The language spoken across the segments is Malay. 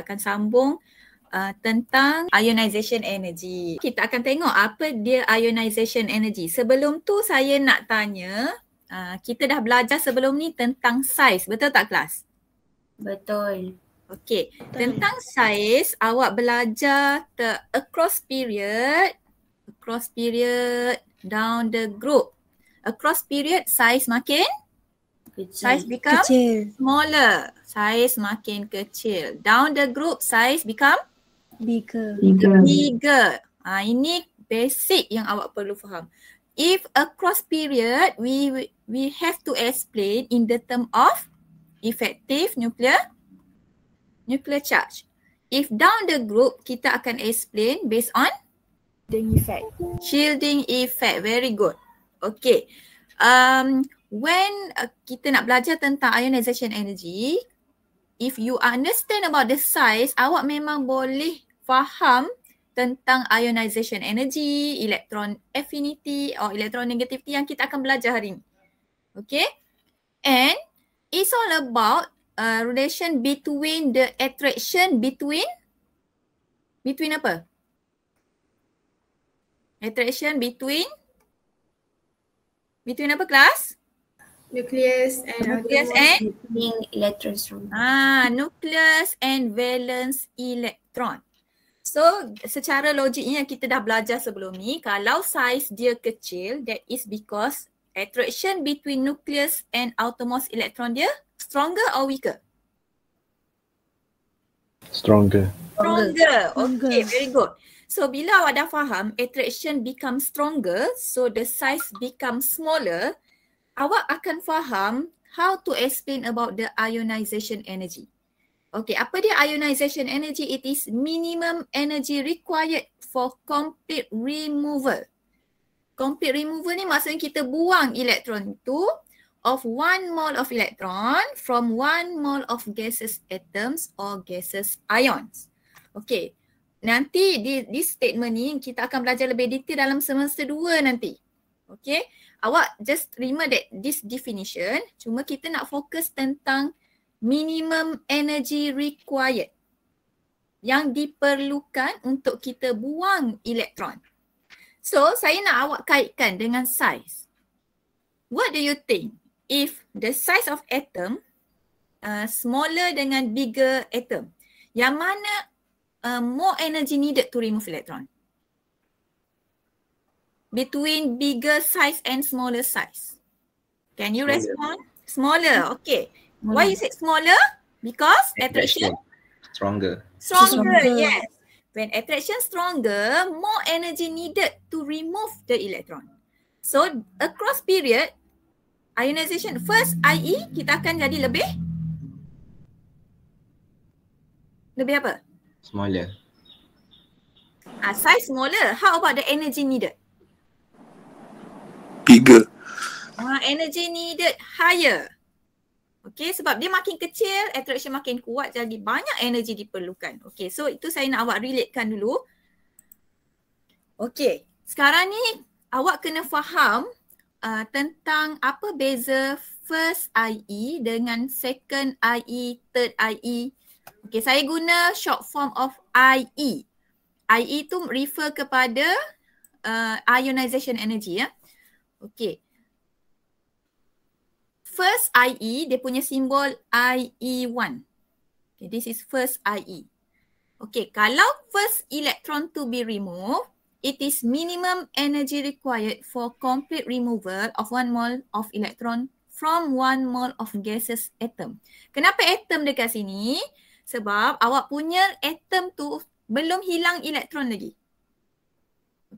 akan sambung uh, tentang ionization energy. Kita akan tengok apa dia ionization energy. Sebelum tu saya nak tanya, uh, kita dah belajar sebelum ni tentang size, betul tak kelas? Betul. Okey, tentang size awak belajar the across period, across period down the group. Across period size makin kecil. Size become kecil. smaller. Size makin kecil. Down the group size become bigger. Bigger. bigger. Ha, ini basic yang awak perlu faham. If a cross period we we have to explain in the term of effective nuclear nuclear charge. If down the group kita akan explain based on shielding effect. Shielding effect. Very good. Okay. Um, when uh, kita nak belajar tentang ionization energy, if you understand about the size, awak memang boleh faham tentang ionization energy, electron affinity or electron negativity yang kita akan belajar hari ni. Okay? And it's all about uh, relation between the attraction between between apa? Attraction between between apa kelas? Nucleus and nucleus and spinning electrons. Ah, nucleus and valence electron. So secara logiknya kita dah belajar sebelum ni, kalau size dia kecil, that is because attraction between nucleus and outermost electron dia stronger or weaker? Stronger. Stronger. Okay, very good. So bila awak dah faham attraction become stronger, so the size become smaller, awak akan faham how to explain about the ionization energy. Okay, apa dia ionization energy? It is minimum energy required for complete removal. Complete removal ni maksudnya kita buang elektron tu of one mole of electron from one mole of gases atoms or gases ions. Okay, nanti di, di statement ni kita akan belajar lebih detail dalam semester dua nanti. Okay, awak just terima that this definition cuma kita nak fokus tentang minimum energy required yang diperlukan untuk kita buang elektron. So saya nak awak kaitkan dengan size. What do you think if the size of atom uh, smaller dengan bigger atom? Yang mana uh, more energy needed to remove electron? between bigger size and smaller size? Can you smaller. respond? Smaller, okay. Smaller. Why you say smaller? Because attraction? attraction. Stronger. stronger. Stronger, yes. When attraction stronger, more energy needed to remove the electron. So, across period, ionization first IE kita akan jadi lebih? Lebih apa? Smaller. Ah, size smaller. How about the energy needed? tiga. Uh, energy needed higher. Okay, sebab dia makin kecil, attraction makin kuat jadi banyak energy diperlukan. Okay, so itu saya nak awak relatekan dulu. Okay, sekarang ni awak kena faham uh, tentang apa beza first IE dengan second IE, third IE. Okay, saya guna short form of IE. IE tu refer kepada uh, ionization energy ya. Eh. Okay. First IE, dia punya simbol IE1. Okay, this is first IE. Okay, kalau first electron to be removed, it is minimum energy required for complete removal of one mole of electron from one mole of gaseous atom. Kenapa atom dekat sini? Sebab awak punya atom tu belum hilang elektron lagi.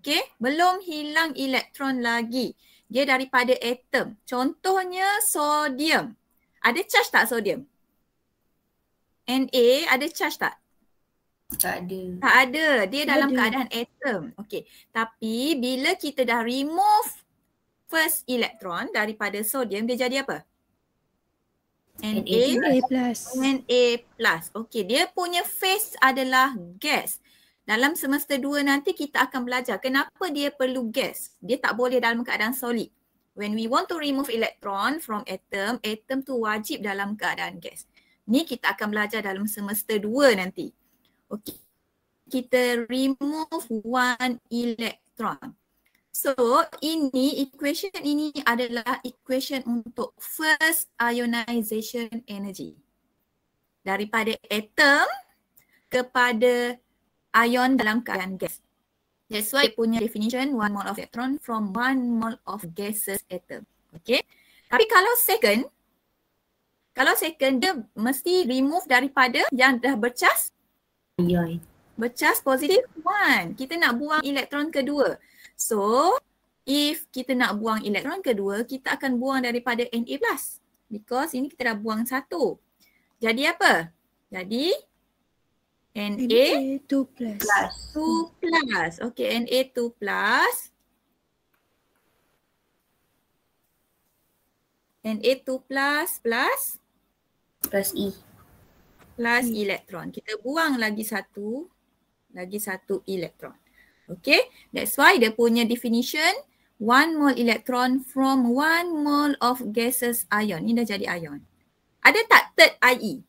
Okay, belum hilang elektron lagi dia daripada atom. Contohnya sodium. Ada charge tak sodium? Na ada charge tak? Tak ada. Tak ada. Dia tak dalam ada. keadaan atom. Okey. Tapi bila kita dah remove first electron daripada sodium dia jadi apa? Na plus. Na plus. Okey, dia punya phase adalah gas. Dalam semester dua nanti kita akan belajar kenapa dia perlu gas. Dia tak boleh dalam keadaan solid. When we want to remove electron from atom, atom tu wajib dalam keadaan gas. Ni kita akan belajar dalam semester dua nanti. Okay. Kita remove one electron. So ini equation ini adalah equation untuk first ionization energy. Daripada atom kepada ion dalam keadaan gas. That's why dia punya definition one mole of electron from one mole of gases atom. Okay. Tapi kalau second, kalau second dia mesti remove daripada yang dah bercas. Ion. Bercas positif one. Kita nak buang elektron kedua. So, if kita nak buang elektron kedua, kita akan buang daripada Na+. Because ini kita dah buang satu. Jadi apa? Jadi N NA 2 plus. 2 plus. Okay, N NA 2 plus. N NA 2 plus plus. Plus E. Plus e. elektron. Kita buang lagi satu. Lagi satu elektron. Okay, that's why dia punya definition. One mole electron from one mole of gases ion. Ini dah jadi ion. Ada tak third IE?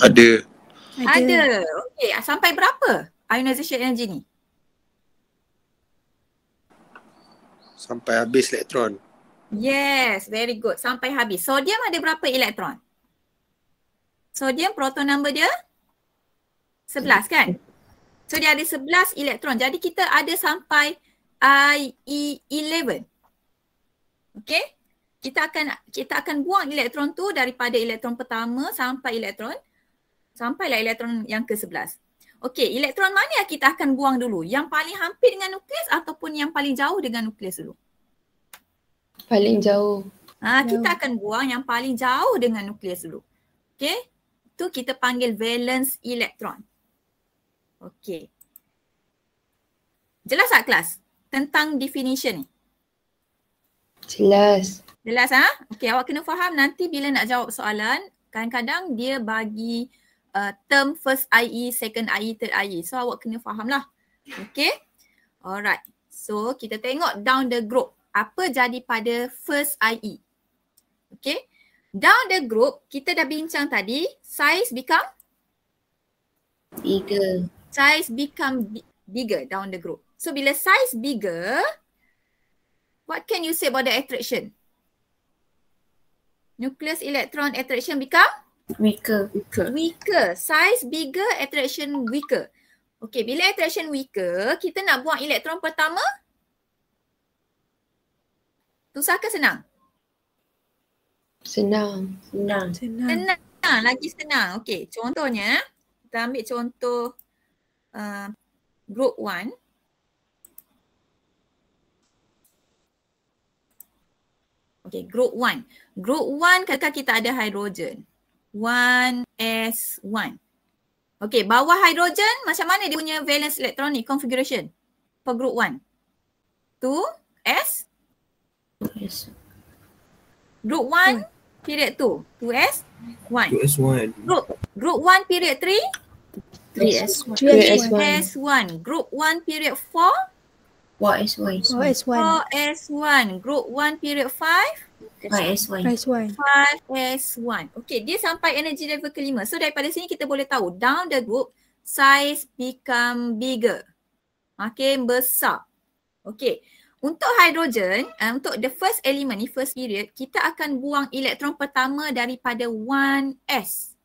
Ada. Ada. Okey, sampai berapa ionization energy ni? Sampai habis elektron. Yes, very good. Sampai habis. Sodium ada berapa elektron? Sodium proton number dia 11 kan? So dia ada 11 elektron. Jadi kita ada sampai IE11. Okay? Kita akan kita akan buang elektron tu daripada elektron pertama sampai elektron sampailah elektron yang ke-11. Okey, elektron mana yang kita akan buang dulu? Yang paling hampir dengan nukleus ataupun yang paling jauh dengan nukleus dulu? Paling jauh. Ah, ha, kita akan buang yang paling jauh dengan nukleus dulu. Okey? Tu kita panggil valence elektron. Okey. Jelas tak kelas tentang definition ni? Jelas. Jelas ah? Ha? Okey, awak kena faham nanti bila nak jawab soalan, kadang-kadang dia bagi uh, term first IE, second IE, third IE. So awak kena faham lah. Okay. Alright. So kita tengok down the group. Apa jadi pada first IE. Okay. Down the group, kita dah bincang tadi. Size become? Bigger. Size become bigger down the group. So bila size bigger, what can you say about the attraction? Nucleus electron attraction become? Weaker. weaker. Weaker. Size bigger, attraction weaker. Okay, bila attraction weaker, kita nak buang elektron pertama? Susah ke senang? Senang. Senang. Senang. senang. Lagi senang. Okay, contohnya. Kita ambil contoh uh, group one. Okay, group one. Group one, kakak kita ada hidrogen. 1s1. Okey, bawah hidrogen macam mana dia punya valence elektronik configuration per group 1? 2s? 2 Group 1 period 2. 2s? 1. 2s1. Group, group 1 period 3? 3s1. 3s1. s 1 Group 1 period 4? 4s1. 4s1. 4s1. Group 1 period 5? 5S1. 5S1. Okay, dia sampai energy level kelima. So daripada sini kita boleh tahu down the group size become bigger. Okay besar. Okay. Untuk hidrogen uh, eh, untuk the first element ni, first period, kita akan buang elektron pertama daripada 1S.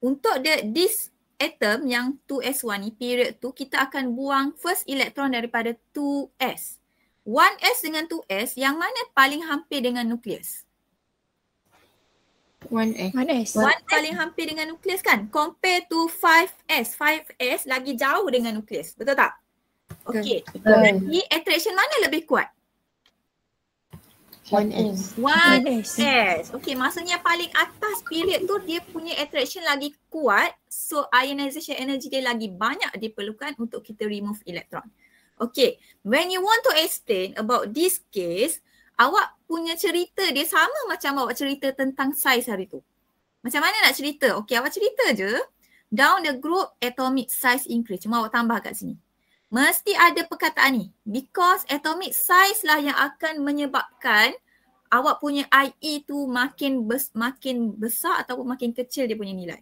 Untuk the, this atom yang 2S1 ni, period tu, kita akan buang first elektron daripada 2S. 1s dengan 2s yang mana paling hampir dengan nukleus? 1s. 1s. 1s paling hampir dengan nukleus kan? Compare to 5s. 5s lagi jauh dengan nukleus. Betul tak? Okay. Jadi attraction mana lebih kuat? 1s. 1s. 1 Okay maksudnya paling atas period tu dia punya attraction lagi kuat so ionization energy dia lagi banyak diperlukan untuk kita remove elektron. Okay, when you want to explain about this case, awak punya cerita dia sama macam awak cerita tentang size hari tu. Macam mana nak cerita? Okay, awak cerita je. Down the group atomic size increase. Cuma awak tambah kat sini. Mesti ada perkataan ni. Because atomic size lah yang akan menyebabkan awak punya IE tu makin bes- makin besar ataupun makin kecil dia punya nilai.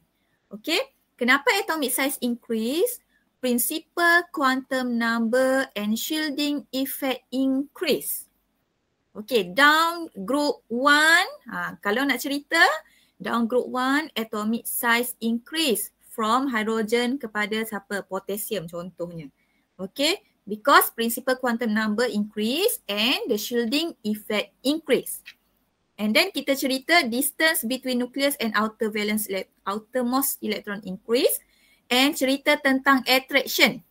Okay? Kenapa atomic size increase? principal quantum number and shielding effect increase. Okay, down group one. ha, kalau nak cerita, down group one, atomic size increase from hydrogen kepada siapa? Potassium contohnya. Okay, because principal quantum number increase and the shielding effect increase. And then kita cerita distance between nucleus and outer valence outermost electron increase and cerita tentang attraction.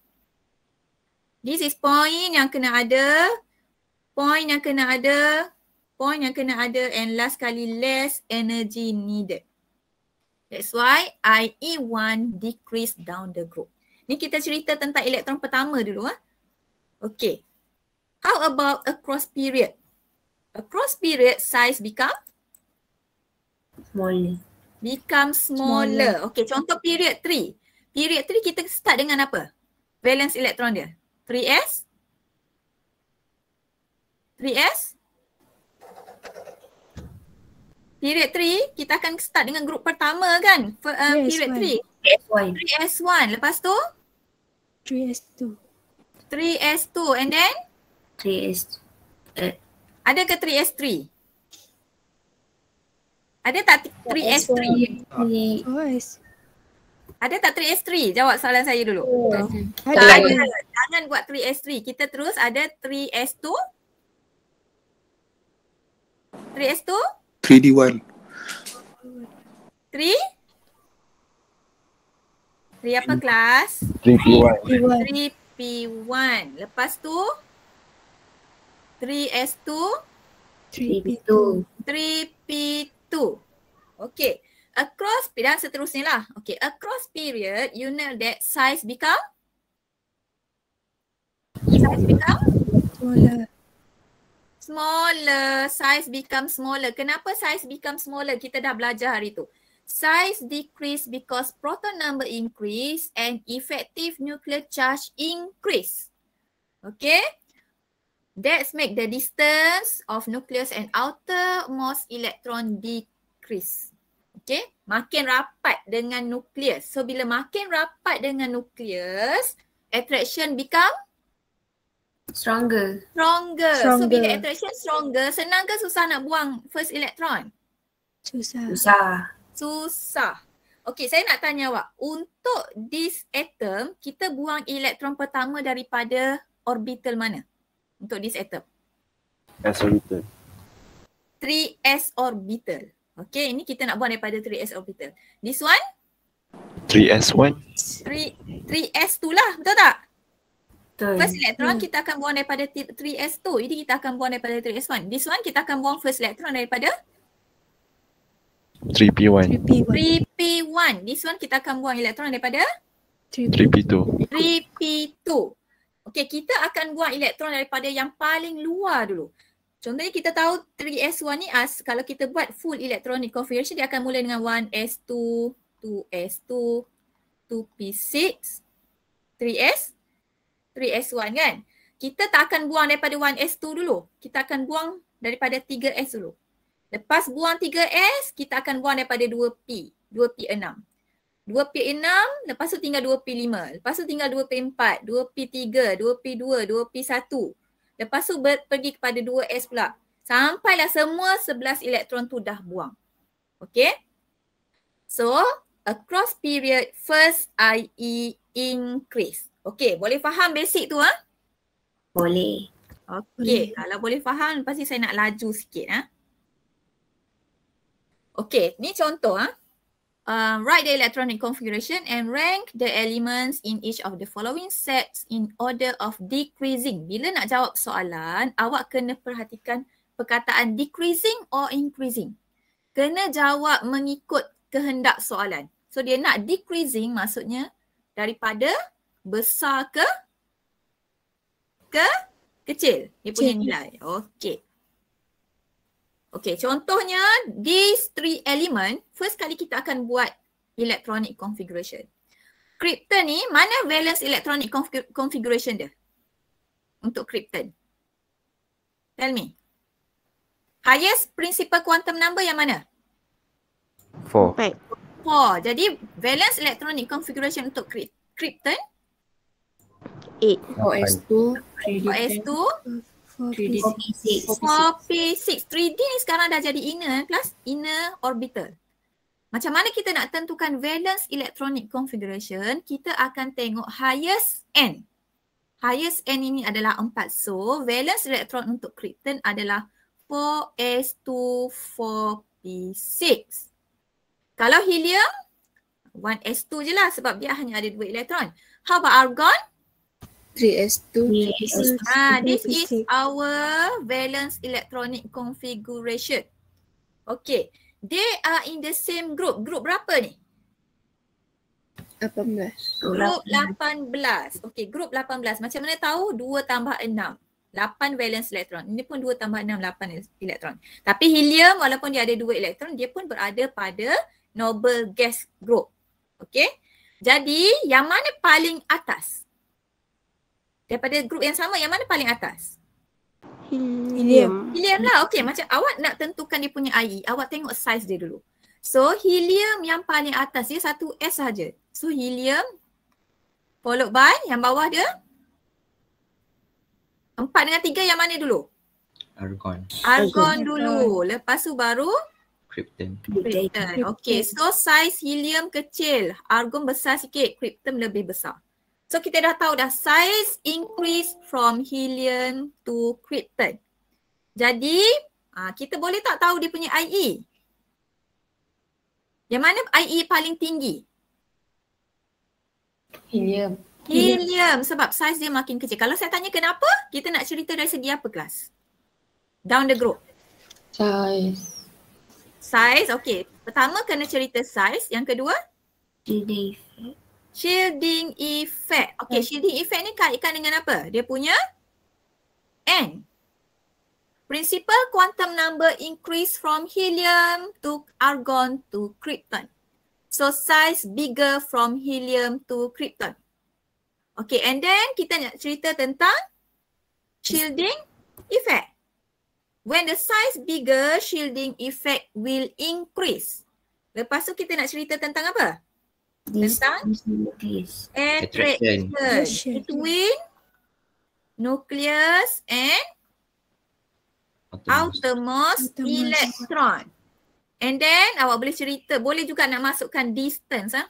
This is point yang kena ada. Point yang kena ada. Point yang kena ada and last kali less energy needed. That's why IE1 decrease down the group. Ni kita cerita tentang elektron pertama dulu. Ha? Okay. How about across period? Across period size become? Smaller. Become smaller. smaller. Okay contoh period 3 period 3 kita start dengan apa? Valence elektron dia. 3s 3s Period 3 kita akan start dengan grup pertama kan? For, uh, period 3. 3s1. Lepas tu 3s2. 3s2 and then 3s Eh, Ada ke 3s3? Ada tak 3s3? s 3 ada tak 3S3? Jawab soalan saya dulu. Oh. Tak ada. Jangan buat 3S3. Kita terus ada 3S2. 3S2? 3D1. 3? 3 apa kelas? 3P1. 3P1. Lepas tu? 3S2? 3P2. 3P2. Okey. Across period dan seterusnya lah. Okay, across period, you know that size become? Size become? Smaller. Smaller. Size become smaller. Kenapa size become smaller? Kita dah belajar hari tu. Size decrease because proton number increase and effective nuclear charge increase. Okay? That's make the distance of nucleus and outermost electron decrease okay, makin rapat dengan nukleus. So bila makin rapat dengan nukleus, attraction become stronger. Stronger. stronger. So bila attraction stronger, senang ke susah nak buang first electron? Susah. Susah. Susah. Okay, saya nak tanya awak. Untuk this atom, kita buang elektron pertama daripada orbital mana? Untuk this atom. S orbital. 3S orbital. Okay, ini kita nak buat daripada 3S orbital. This one? 3S what? 3, 3S tu lah, betul tak? Betul. First electron hmm. kita akan buang daripada 3S tu. Jadi kita akan buang daripada 3S1. This one kita akan buang first electron daripada? 3P1. 3P1. This one kita akan buang electron daripada? 3P2. 3P2. Okay, kita akan buang elektron daripada yang paling luar dulu. Contohnya kita tahu 3S1 ni as kalau kita buat full electronic configuration dia akan mula dengan 1S2, 2S2, 2P6, 3S, 3S1 kan. Kita tak akan buang daripada 1S2 dulu. Kita akan buang daripada 3S dulu. Lepas buang 3S, kita akan buang daripada 2P, 2P6. 2P6, lepas tu tinggal 2P5. Lepas tu tinggal 2P4, 2P3, 2P2, 2P1. Lepas tu ber, pergi kepada 2s pula. Sampailah semua 11 elektron tu dah buang. Okay. So across period first IE increase. Okay boleh faham basic tu ha? Boleh. Okay hmm. kalau boleh faham pasti saya nak laju sikit ha. Okay ni contoh ha uh, write the electronic configuration and rank the elements in each of the following sets in order of decreasing. Bila nak jawab soalan, awak kena perhatikan perkataan decreasing or increasing. Kena jawab mengikut kehendak soalan. So dia nak decreasing maksudnya daripada besar ke ke kecil dia punya nilai. Okey. Okay, contohnya these three element, first kali kita akan buat electronic configuration. Krypton ni, mana valence electronic config configuration dia? Untuk krypton. Tell me. Highest principal quantum number yang mana? Four. Four. Jadi valence electronic configuration untuk krypton? Eight. OS2. OS2. 4P6. 4P6. 3D ni sekarang dah jadi inner plus kelas. Inner orbital. Macam mana kita nak tentukan valence electronic configuration, kita akan tengok highest N. Highest N ini adalah 4. So, valence electron untuk krypton adalah 4S2, 4P6. Kalau helium, 1S2 je lah sebab dia hanya ada 2 elektron. How about argon? 3s2 3s2 ha this is our valence electronic configuration okay they are in the same group group berapa ni 18 group 18 okay group 18 macam mana tahu 2 tambah 6 8 valence elektron. Ini pun 2 tambah 6, 8 elektron. Tapi helium walaupun dia ada 2 elektron, dia pun berada pada noble gas group. Okay. Jadi yang mana paling atas? daripada grup yang sama yang mana paling atas? Helium. Helium lah. Okay macam awak nak tentukan dia punya air. Awak tengok size dia dulu. So helium yang paling atas dia satu S saja. So helium followed by yang bawah dia empat dengan tiga yang mana dulu? Argon. Argon dulu. Lepas tu baru Krypton. Krypton. Okay so size helium kecil. Argon besar sikit. Krypton lebih besar. So kita dah tahu dah size increase from helium to krypton. Jadi uh, kita boleh tak tahu dia punya IE? Yang mana IE paling tinggi? Helium. Helium sebab size dia makin kecil. Kalau saya tanya kenapa, kita nak cerita dari segi apa kelas? Down the group. Size. Size, okay. Pertama kena cerita size. Yang kedua? Shielding Shielding effect. Okay, hmm. shielding effect ni kaitkan dengan apa? Dia punya N. Principal quantum number increase from helium to argon to krypton. So size bigger from helium to krypton. Okay, and then kita nak cerita tentang shielding effect. When the size bigger, shielding effect will increase. Lepas tu kita nak cerita tentang apa? distance and between nucleus and outermost, outermost, electron and then awak boleh cerita boleh juga nak masukkan distance ah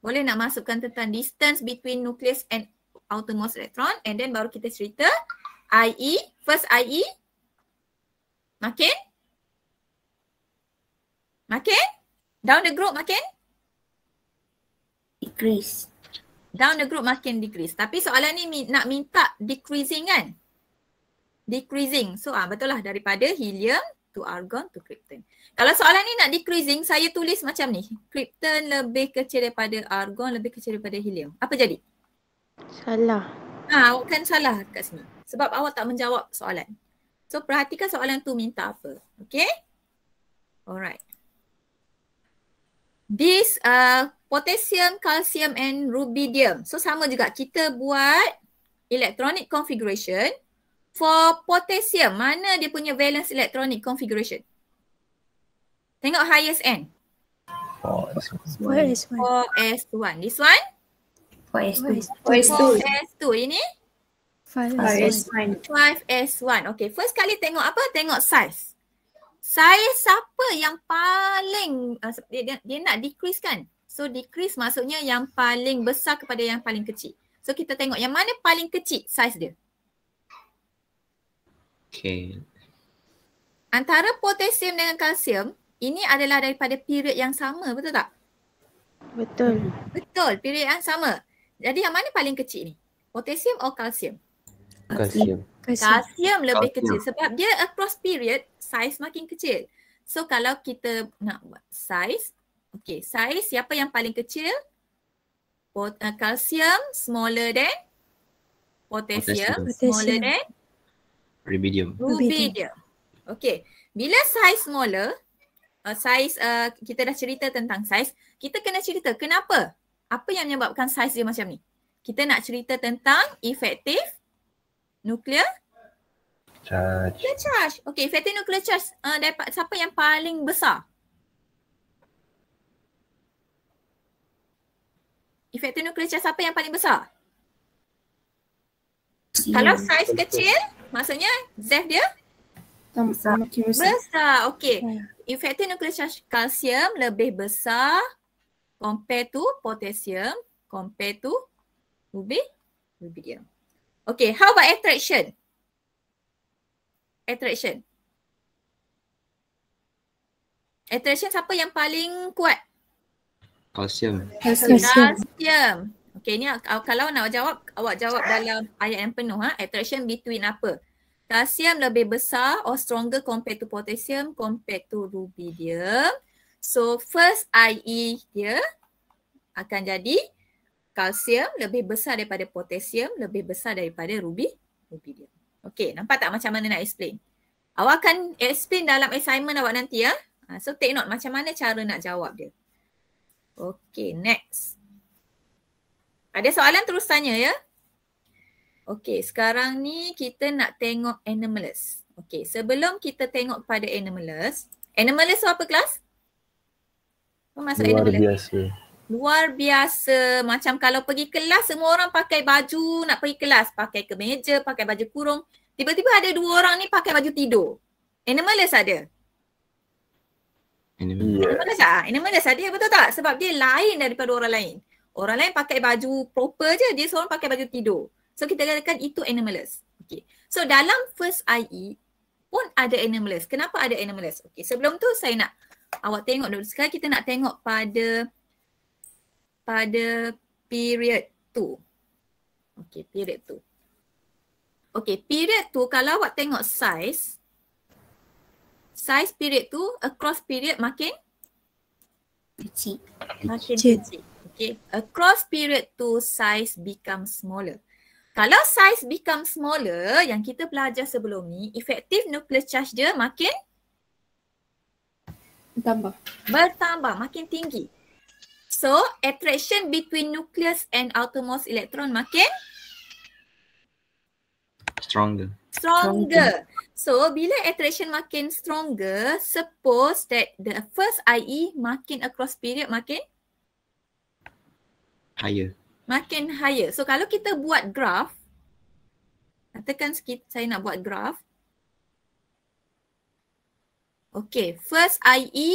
boleh nak masukkan tentang distance between nucleus and outermost electron and then baru kita cerita ie first ie makin makin Down the group makin? Decrease. Down the group makin decrease. Tapi soalan ni nak minta decreasing kan? Decreasing. So ah betul lah daripada helium to argon to krypton. Kalau soalan ni nak decreasing, saya tulis macam ni. Krypton lebih kecil daripada argon, lebih kecil daripada helium. Apa jadi? Salah. Ha, ah, awak kan salah kat sini. Sebab awak tak menjawab soalan. So perhatikan soalan tu minta apa. Okay? Alright this uh, potassium, calcium and rubidium. So sama juga kita buat electronic configuration for potassium. Mana dia punya valence electronic configuration? Tengok highest end. 4S1. 4S1. This one? 4S2. 4S2. 4S2. Ini? 5S1. 5S1. Okay, first kali tengok apa? Tengok size saya siapa yang paling uh, dia, dia, dia nak decrease kan so decrease maksudnya yang paling besar kepada yang paling kecil so kita tengok yang mana paling kecil size dia okay antara potassium dengan kalsium ini adalah daripada period yang sama betul tak betul betul period yang sama jadi yang mana paling kecil ni potassium atau kalsium kalsium kalsium lebih kalsium. kecil sebab dia across period size makin kecil. So kalau kita nak buat size, okay size siapa yang paling kecil? Pot- uh, kalsium smaller than potassium, potassium. smaller than rubidium. rubidium. Okay, bila size smaller, uh, size uh, kita dah cerita tentang size, kita kena cerita kenapa? Apa yang menyebabkan size dia macam ni? Kita nak cerita tentang efektif nuklear charge. Nuclear charge. Okay, fatty nuclear charge uh, dapat siapa yang paling besar? Efek nuklear charge siapa yang paling besar? Hmm. Kalau size kecil, maksudnya Zef dia? Besar. Besar. Okay. Efektif ya. nuklear charge kalsium lebih besar compare to potassium compare to rubidium. Rubidium. Okay, how about attraction? Attraction. Attraction siapa yang paling kuat? Calcium. Calcium. Okay, ni kalau nak jawab, awak jawab dalam ayat yang penuh. Ha? Attraction between apa? Calcium lebih besar or stronger compared to potassium compared to rubidium. So first IE dia akan jadi kalsium lebih besar daripada potassium lebih besar daripada rubi rubidium. Okey, nampak tak macam mana nak explain? Awak akan explain dalam assignment awak nanti ya. Ah, so take note macam mana cara nak jawab dia. Okey, next. Ada soalan terus tanya ya. Okey, sekarang ni kita nak tengok animalus. Okey, sebelum kita tengok pada animalus, animalus tu apa kelas? Masuk luar biasa. Luar biasa. Macam kalau pergi kelas semua orang pakai baju nak pergi kelas. Pakai kemeja, pakai baju kurung. Tiba-tiba ada dua orang ni pakai baju tidur. Animalist ada? Animalist. Yeah. Animalist ada betul tak? Sebab dia lain daripada orang lain. Orang lain pakai baju proper je, dia seorang pakai baju tidur. So kita katakan itu animalist. Okay. So dalam first IE pun ada animalist. Kenapa ada animalist? Okay. Sebelum tu saya nak awak tengok dulu. Sekarang kita nak tengok pada pada period tu. Okay, period tu. Okay, period tu kalau awak tengok size, size period tu across period makin kecil. Makin kecil. Okay, across period tu size become smaller. Kalau size become smaller yang kita belajar sebelum ni, effective nuclear charge dia makin bertambah. Bertambah, makin tinggi. So attraction between nucleus and outermost electron makin stronger. Stronger. So bila attraction makin stronger, suppose that the first IE makin across period makin higher. Makin higher. So kalau kita buat graf, katakan sikit saya nak buat graf. Okay, first IE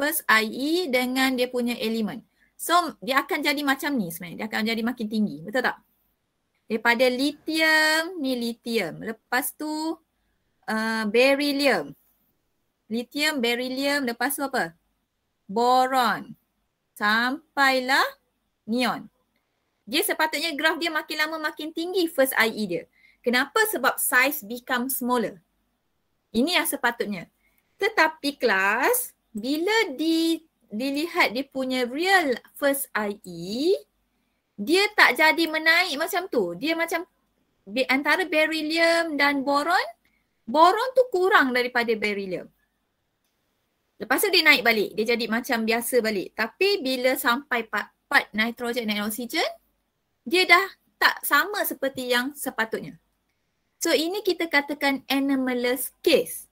first IE dengan dia punya element. So dia akan jadi macam ni sebenarnya. Dia akan jadi makin tinggi. Betul tak? Daripada lithium ni lithium. Lepas tu uh, beryllium. Lithium, beryllium. Lepas tu apa? Boron. Sampailah neon. Dia sepatutnya graf dia makin lama makin tinggi first IE dia. Kenapa? Sebab size become smaller. Ini yang sepatutnya. Tetapi kelas, bila di, dilihat dia punya real first IE, dia tak jadi menaik macam tu. Dia macam antara beryllium dan boron, boron tu kurang daripada beryllium. Lepas tu dia naik balik. Dia jadi macam biasa balik. Tapi bila sampai part, part nitrogen dan oksigen, dia dah tak sama seperti yang sepatutnya. So ini kita katakan anomalous case.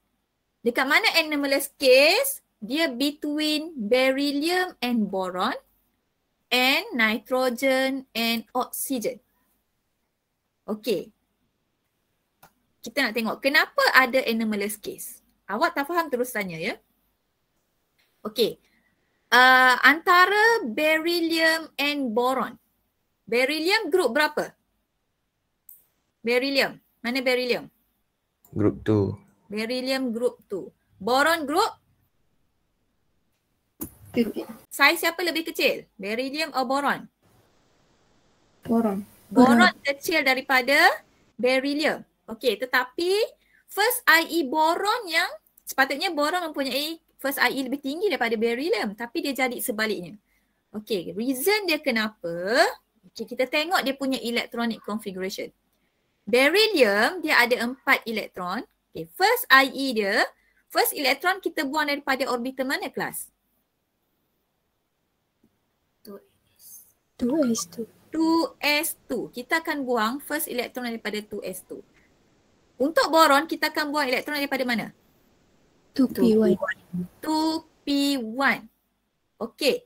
Dekat mana anomalous case, dia between beryllium and boron and nitrogen and oxygen. Okay. Kita nak tengok kenapa ada anomalous case. Awak tak faham terus tanya ya. Okay. Uh, antara beryllium and boron. Beryllium group berapa? Beryllium. Mana beryllium? Group 2. Beryllium group 2. Boron group? Titik. Saiz siapa lebih kecil? Beryllium atau boron? Boron. Boron kecil daripada beryllium. Okey, tetapi first IE boron yang sepatutnya boron mempunyai first IE lebih tinggi daripada beryllium tapi dia jadi sebaliknya. Okey, reason dia kenapa? Okey, kita tengok dia punya electronic configuration. Beryllium dia ada empat elektron. Okey, first IE dia, first elektron kita buang daripada orbital mana kelas? 2s2. 2s2. Kita akan buang first elektron daripada 2s2. Untuk boron, kita akan buang elektron daripada mana? 2p1. 2p1. Okey.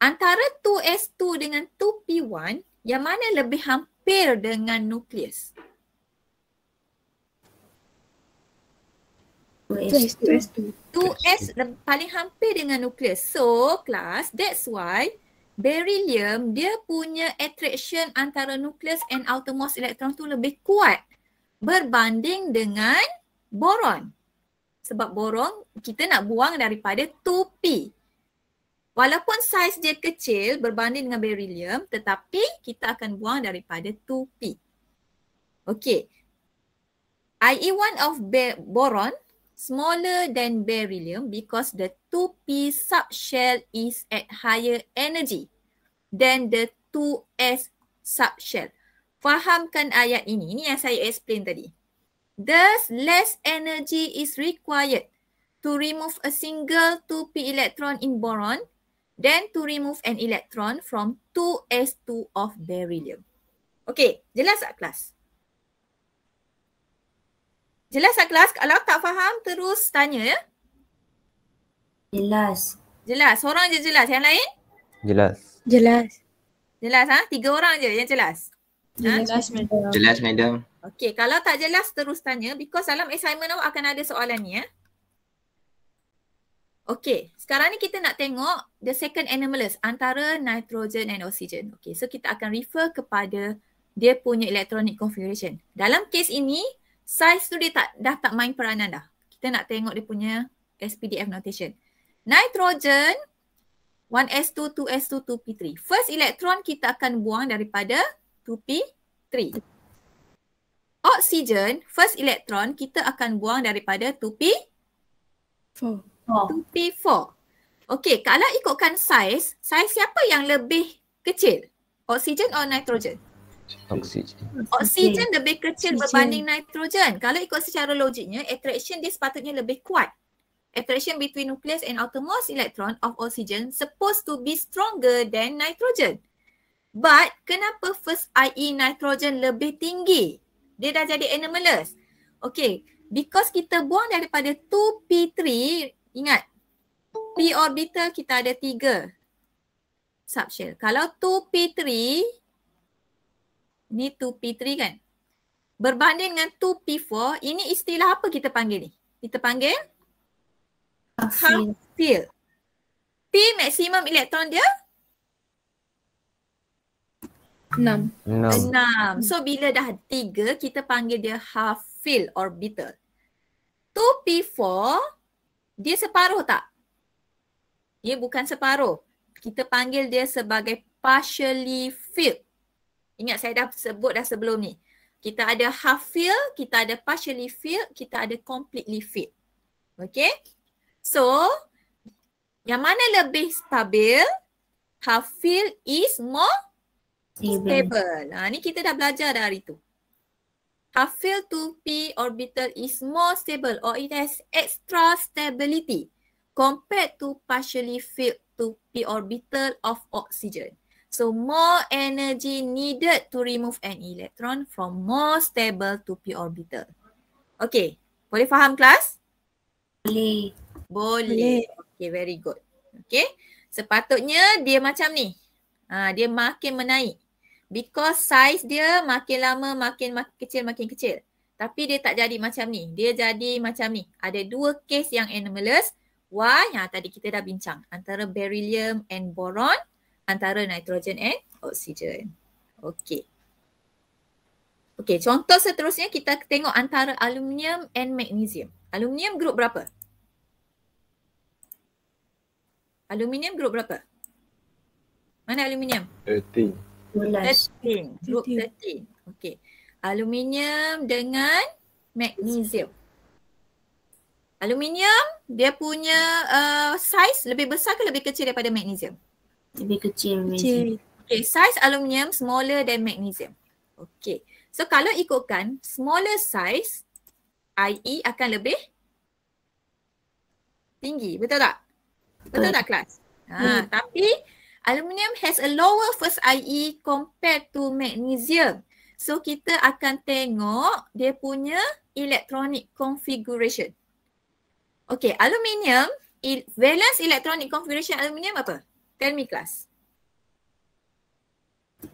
Antara 2s2 dengan 2p1, yang mana lebih hampir dengan nukleus? 2s2. 2s paling hampir dengan nukleus. So, class, that's why beryllium dia punya attraction antara nukleus and outermost electron tu lebih kuat berbanding dengan boron. Sebab boron kita nak buang daripada 2P. Walaupun saiz dia kecil berbanding dengan beryllium tetapi kita akan buang daripada 2P. Okey. IE1 of boron smaller than beryllium because the 2p subshell is at higher energy than the 2s subshell. Fahamkan ayat ini. Ini yang saya explain tadi. Thus, less energy is required to remove a single 2p electron in boron than to remove an electron from 2s2 of beryllium. Okay, jelas tak kelas? Jelas tak kelas? Kalau tak faham terus tanya ya. Jelas. Jelas. orang je jelas. Yang lain? Jelas. Jelas. Jelas ha? Tiga orang je yang jelas. Ha? Jelas, ha? madam. Jelas madam. Okey, kalau tak jelas terus tanya because dalam assignment awak akan ada soalan ni ya. Okey, sekarang ni kita nak tengok the second anomalous antara nitrogen and oxygen. Okey, so kita akan refer kepada dia punya electronic configuration. Dalam case ini, size tu dia tak, dah tak main peranan dah. Kita nak tengok dia punya SPDF notation. Nitrogen 1s2, 2s2, 2p3. First elektron kita akan buang daripada 2p3. Oksigen, first elektron kita akan buang daripada 2p4. 2p4. Okey, kalau ikutkan size, size siapa yang lebih kecil? Oksigen atau nitrogen? Oksigen. Oksigen. Oksigen lebih kecil oksigen. berbanding nitrogen. Kalau ikut secara logiknya, attraction dia sepatutnya lebih kuat. Attraction between nucleus and outermost electron of oxygen supposed to be stronger than nitrogen. But kenapa first IE nitrogen lebih tinggi? Dia dah jadi anomalous. Okay, because kita buang daripada 2P3, ingat P orbital kita ada tiga subshell. Kalau 2P3 ni 2P3 kan. Berbanding dengan 2P4, ini istilah apa kita panggil ni? Kita panggil half fill. P maksimum elektron dia? 6. 6. So bila dah 3, kita panggil dia half fill orbital. 2P4, dia separuh tak? Dia bukan separuh. Kita panggil dia sebagai partially filled. Ingat saya dah sebut dah sebelum ni. Kita ada half filled, kita ada partially filled, kita ada completely filled. Okay? So, yang mana lebih stabil, half filled is more stable. Ha, ni kita dah belajar dah hari tu. Half filled 2p orbital is more stable or it has extra stability compared to partially filled 2p orbital of oxygen. So more energy needed to remove an electron from more stable to p orbital. Okay, boleh faham kelas? Boleh. Boleh. Okay, very good. Okay, sepatutnya dia macam ni. Ha, dia makin menaik. Because size dia makin lama makin, makin kecil makin kecil. Tapi dia tak jadi macam ni. Dia jadi macam ni. Ada dua case yang anomalous. One yang tadi kita dah bincang. Antara beryllium and boron antara nitrogen and oksigen. Okey. Okey, contoh seterusnya kita tengok antara aluminium and magnesium. Aluminium grup berapa? Aluminium grup berapa? Mana aluminium? 13. 13. Grup 13. Okey. Aluminium dengan magnesium. Aluminium dia punya uh, size lebih besar ke lebih kecil daripada magnesium? Lebih kecil magnesium. Okay, size aluminium smaller than magnesium. Okay. So kalau ikutkan smaller size IE akan lebih tinggi. Betul tak? Betul, Betul. tak kelas? Ha, hmm. Tapi aluminium has a lower first IE compared to magnesium. So kita akan tengok dia punya electronic configuration. Okay aluminium valence electronic configuration aluminium apa? Tell me class.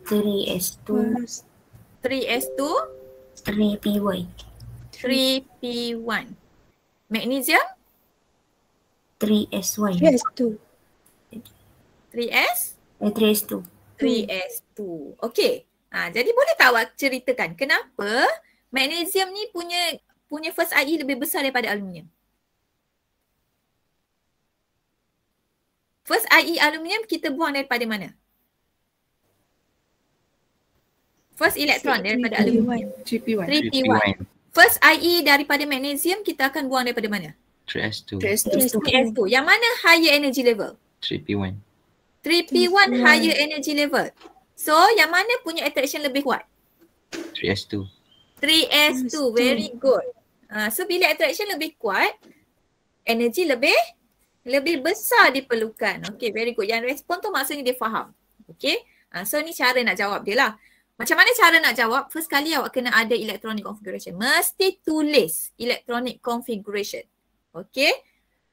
3S2. 3S2. 3P1. 3P1. Magnesium? 3S1. 3S2. 3S? 3S2. 3S2. Okay. Ha, jadi boleh tak awak ceritakan kenapa magnesium ni punya punya first IE lebih besar daripada aluminium? First IE aluminium kita buang daripada mana? First electron daripada aluminium. 3P1. 3P1. First IE daripada magnesium kita akan buang daripada mana? 3S2. 3S2. 3S2. 3S2. Yang mana higher energy level? 3P1. 3P1, higher energy level. So yang mana punya attraction lebih kuat? 3S2. 3S2. 3S2. Very good. Uh, so bila attraction lebih kuat, energy lebih lebih besar diperlukan. Okay, very good. Yang respon tu maksudnya dia faham. Okay, uh, ah, so ni cara nak jawab dia lah. Macam mana cara nak jawab? First kali awak kena ada electronic configuration. Mesti tulis electronic configuration. Okay.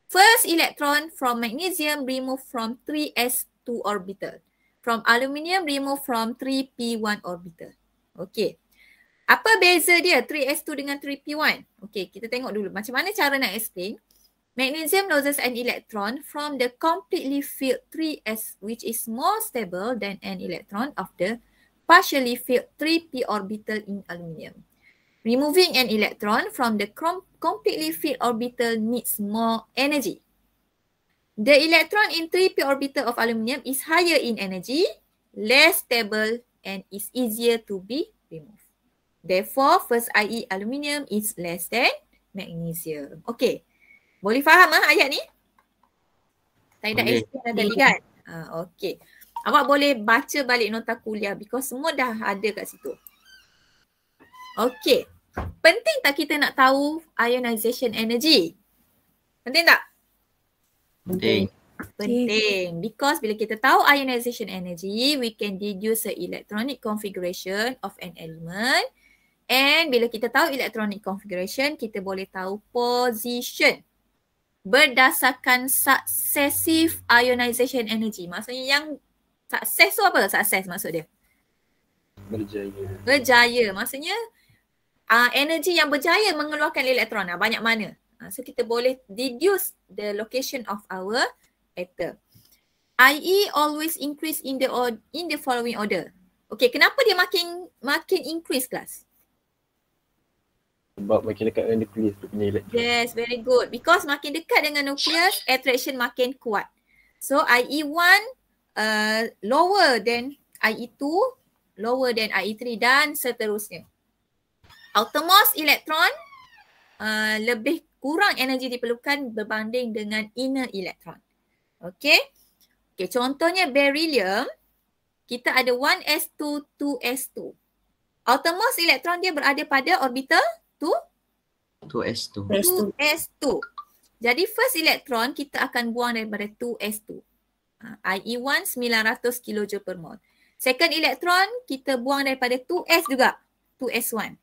First electron from magnesium remove from 3s2 orbital. From aluminium remove from 3p1 orbital. Okay. Apa beza dia 3s2 dengan 3p1? Okay, kita tengok dulu. Macam mana cara nak explain? Magnesium loses an electron from the completely filled 3s, which is more stable than an electron of the partially filled 3p orbital in aluminium. Removing an electron from the com- completely filled orbital needs more energy. The electron in 3p orbital of aluminium is higher in energy, less stable, and is easier to be removed. Therefore, first IE aluminium is less than magnesium. Okay. Boleh faham lah ayat ni? Saya ada explain dah tadi kan? Ha, okay. Awak boleh baca balik nota kuliah because semua dah ada kat situ. Okay. Penting tak kita nak tahu ionization energy? Penting tak? Penting. Penting. Because bila kita tahu ionization energy, we can deduce the electronic configuration of an element. And bila kita tahu electronic configuration, kita boleh tahu position berdasarkan successive ionization energy. Maksudnya yang success tu apa? Sukses maksud dia. Berjaya. Berjaya. Maksudnya uh, energy yang berjaya mengeluarkan elektron. Uh, banyak mana. Uh, so kita boleh deduce the location of our atom. IE always increase in the or- in the following order. Okay, kenapa dia makin makin increase class? sebab makin dekat dengan nukleus tu punya elektron. Yes, very good. Because makin dekat dengan nukleus, attraction makin kuat. So IE1 uh, lower than IE2, lower than IE3 dan seterusnya. Outermost elektron uh, lebih kurang energi diperlukan berbanding dengan inner elektron. Okay. Okay, contohnya beryllium, kita ada 1s2, 2s2. Outermost elektron dia berada pada orbital 2s2. 2s2. Jadi first elektron kita akan buang daripada 2s2. IE1 900 kJ per mol. Second elektron kita buang daripada 2s juga. 2s1.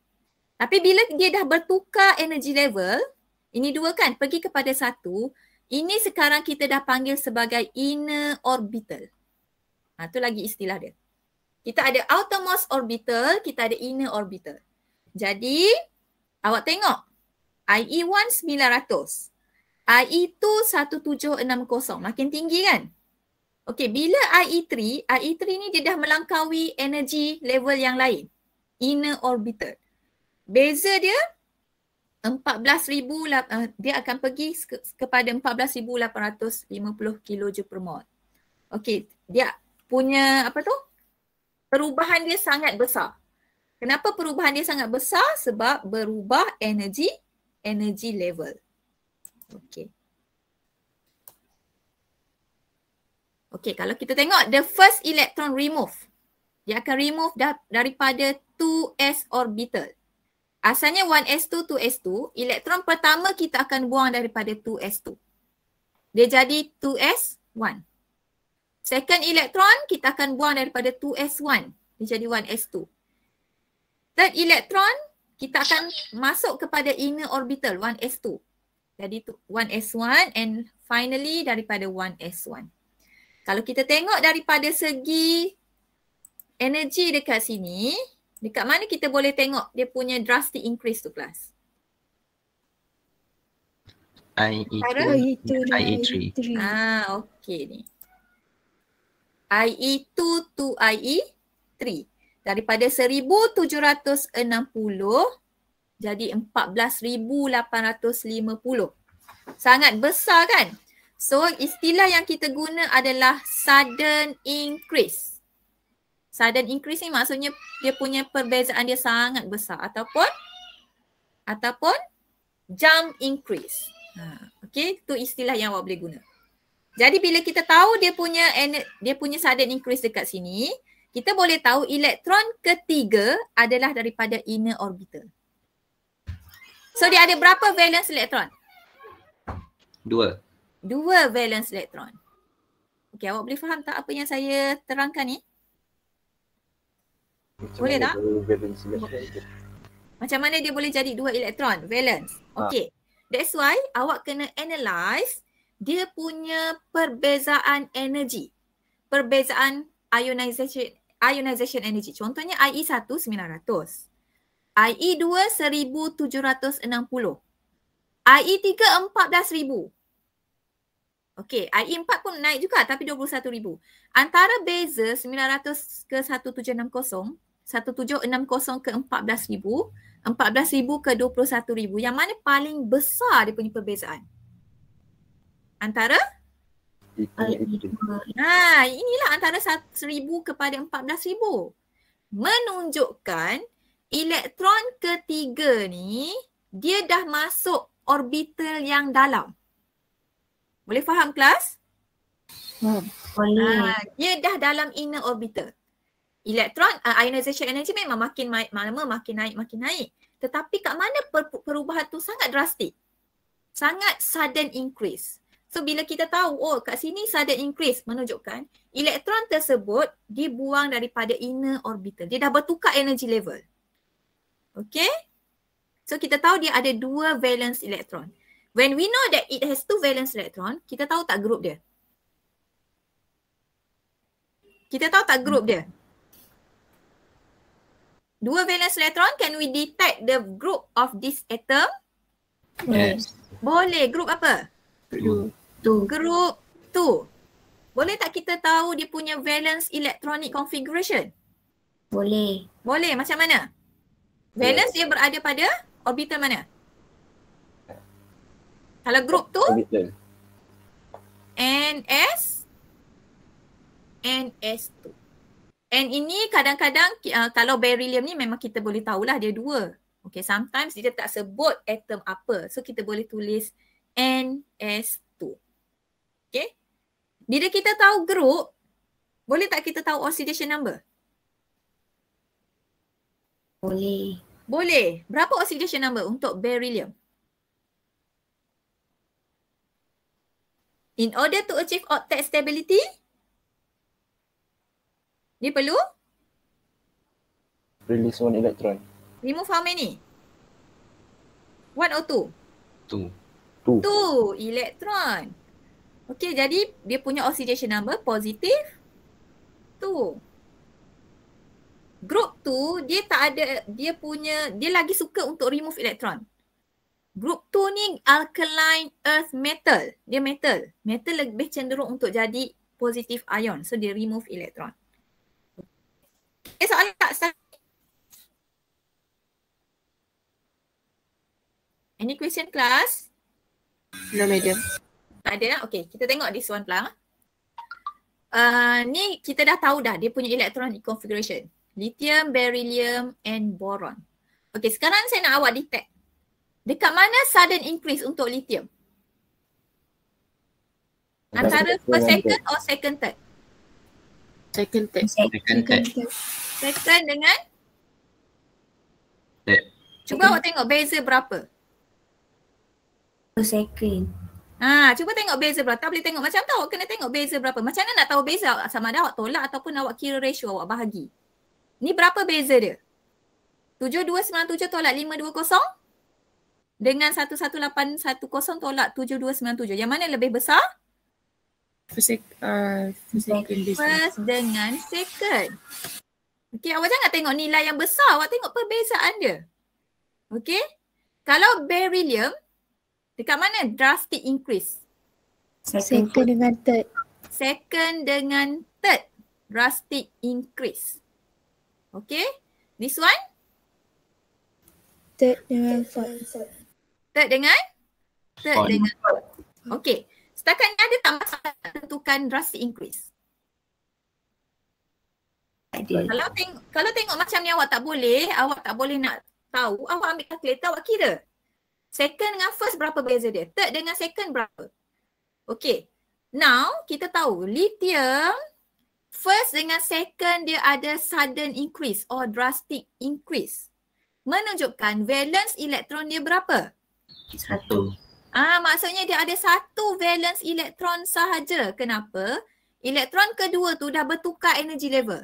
Tapi bila dia dah bertukar energy level, ini dua kan, pergi kepada satu, ini sekarang kita dah panggil sebagai inner orbital. Ha, tu lagi istilah dia. Kita ada outermost orbital, kita ada inner orbital. Jadi Awak tengok IE1 900. IE2 1760. Makin tinggi kan? Okey, bila IE3, IE3 ni dia dah melangkaui energy level yang lain. Inner orbital. Beza dia 14,000, eh, dia akan pergi kepada 14,850 kJ per mol. Okey, dia punya apa tu? Perubahan dia sangat besar. Kenapa perubahan dia sangat besar? Sebab berubah energy energy level. Okay. Okay, kalau kita tengok the first electron remove. Dia akan remove da daripada 2s orbital. Asalnya 1s2, 2s2. Elektron pertama kita akan buang daripada 2s2. Dia jadi 2s1. Second elektron kita akan buang daripada 2s1. Dia jadi 1s2. Third electron kita akan masuk kepada inner orbital 1s2. Jadi 1s1 and finally daripada 1s1. Kalau kita tengok daripada segi energi dekat sini, dekat mana kita boleh tengok dia punya drastic increase tu kelas? IE2. IE3. Ah, okey ni. IE2 to IE3 daripada 1760 jadi 14850 sangat besar kan so istilah yang kita guna adalah sudden increase sudden increase ni maksudnya dia punya perbezaan dia sangat besar ataupun ataupun jump increase ha okey tu istilah yang awak boleh guna jadi bila kita tahu dia punya dia punya sudden increase dekat sini kita boleh tahu elektron ketiga adalah daripada inner orbital. So dia ada berapa valence elektron? Dua. Dua valence elektron. Okay awak boleh faham tak apa yang saya terangkan ni? Macam boleh tak? Macam mana dia boleh jadi dua elektron valence? Ah. Okey. Ha. That's why awak kena analyze dia punya perbezaan energi. Perbezaan ionisation ionization energy. Contohnya IE1 900. IE2 1760. IE3 14000. Okey, IE4 pun naik juga tapi 21000. Antara beza 900 ke 1760, 1760 ke 14000, 14000 ke 21000. Yang mana paling besar dia punya perbezaan? Antara Nah, ha, inilah antara 1000 kepada 14000. Menunjukkan elektron ketiga ni dia dah masuk orbital yang dalam. Boleh faham kelas? Hmm, boleh. Ha, dia dah dalam inner orbital. Elektron uh, ionization energy memang makin ma- malam makin naik makin naik. Tetapi kat mana per- perubahan tu sangat drastik. Sangat sudden increase. So bila kita tahu oh kat sini sudden increase menunjukkan elektron tersebut dibuang daripada inner orbital. Dia dah bertukar energy level. Okay. So kita tahu dia ada dua valence elektron. When we know that it has two valence electron, kita tahu tak group dia? Kita tahu tak group dia? Dua valence elektron, can we detect the group of this atom? Yes. Boleh. Group apa? Blue tu. group tu. Boleh tak kita tahu dia punya valence electronic configuration? Boleh. Boleh macam mana? Valence yeah. dia berada pada orbital mana? Kalau group tu? NS ns tu. N ini kadang-kadang uh, kalau beryllium ni memang kita boleh tahulah dia dua. Okay sometimes dia tak sebut atom apa. So kita boleh tulis NS2. Okay. Bila kita tahu group, boleh tak kita tahu oxidation number? Boleh. Boleh. Berapa oxidation number untuk beryllium? In order to achieve octet stability, dia perlu? Release one electron. Remove how many? One or two? Two. Two. Two electron. Okey jadi dia punya oxidation number positif 2. Group 2 dia tak ada dia punya dia lagi suka untuk remove elektron. Group 2 ni alkaline earth metal. Dia metal. Metal lebih cenderung untuk jadi positif ion. So dia remove elektron. Okay, eh, soalan tak Any question class? No, madam tak ada lah. Okay, kita tengok this one pula. Uh, ni kita dah tahu dah dia punya electronic configuration. Lithium, beryllium and boron. Okay, sekarang saya nak awak detect. Dekat mana sudden increase untuk lithium? Antara first second or second third? Second third. Second, second third. Second dengan? Third. Cuba awak tengok beza berapa? Per second. Ha, cuba tengok beza berapa. Tak boleh tengok macam tu. Kena tengok beza berapa. Macam mana nak tahu beza sama ada awak tolak ataupun awak kira ratio awak bahagi. Ni berapa beza dia? 7297 tolak 520 dengan 11810 tolak 7297. Yang mana lebih besar? Fisik, uh, fisik lah. First dengan second. Okay, awak jangan tengok nilai yang besar. Awak tengok perbezaan dia. Okay? Kalau beryllium, Dekat mana drastic increase? Second dengan third. Second dengan third. Drastic increase. Okay. This one? Third dengan fourth. Third dengan? Third On. dengan fourth. Okay. Setakat ni ada tak masalah tentukan drastic increase? Idea. Kalau teng, kalau tengok macam ni awak tak boleh, awak tak boleh nak tahu, awak ambil calculator, awak kira. Second dengan first berapa beza dia? Third dengan second berapa? Okay. Now kita tahu lithium first dengan second dia ada sudden increase or drastic increase. Menunjukkan valence elektron dia berapa? Satu. Ah maksudnya dia ada satu valence elektron sahaja. Kenapa? Elektron kedua tu dah bertukar energy level.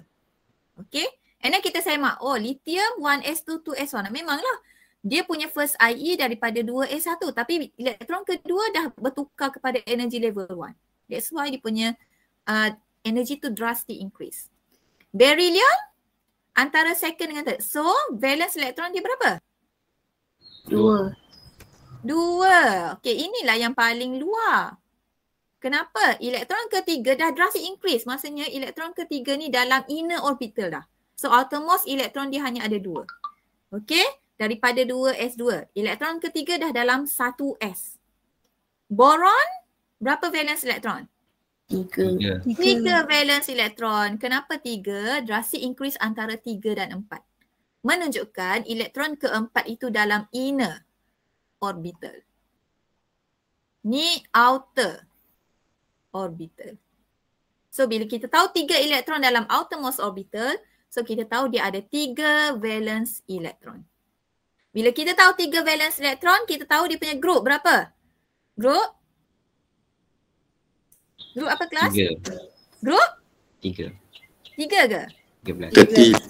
Okay. And then kita semak, oh lithium 1s2 2s1. Memanglah dia punya first IE daripada 2A1 tapi elektron kedua dah bertukar kepada energy level 1. That's why dia punya uh, energy to drastic increase. Beryllium antara second dengan third. So valence elektron dia berapa? Dua. Dua. Okay inilah yang paling luar. Kenapa? Elektron ketiga dah drastic increase. Maksudnya elektron ketiga ni dalam inner orbital dah. So outermost elektron dia hanya ada dua. Okay daripada dua S2. Elektron ketiga dah dalam satu S. Boron, berapa valence elektron? Tiga. Tiga valence elektron. Kenapa tiga? Drasi increase antara tiga dan empat. Menunjukkan elektron keempat itu dalam inner orbital. Ni outer orbital. So bila kita tahu tiga elektron dalam outermost orbital, so kita tahu dia ada tiga valence elektron. Bila kita tahu tiga valence elektron, kita tahu dia punya group berapa? Group? Group apa kelas? Tiga. Group? Tiga. Tiga ke? Tiga belas.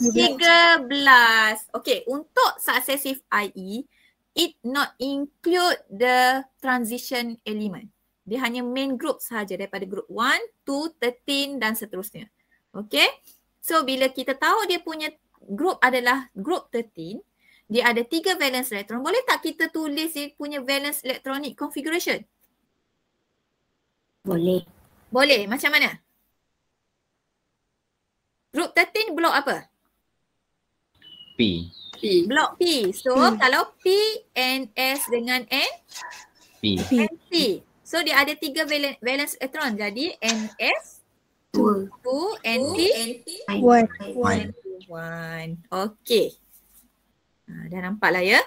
Tiga belas. Okay, untuk successive IE, it not include the transition element. Dia hanya main group sahaja daripada group 1, 2, 13 dan seterusnya. Okay? So bila kita tahu dia punya group adalah group dia ada tiga valence elektron, boleh tak kita tulis dia punya valence electronic configuration? Boleh. Boleh. Macam mana? Group 13 blok apa? P. P. Blok P. So P. kalau P and S dengan N? P. P. And P. So dia ada tiga valence, valence elektron. Jadi N, S, 2, 2, N, T, 1. 1. Okay. Ha, dah nampak lah ya.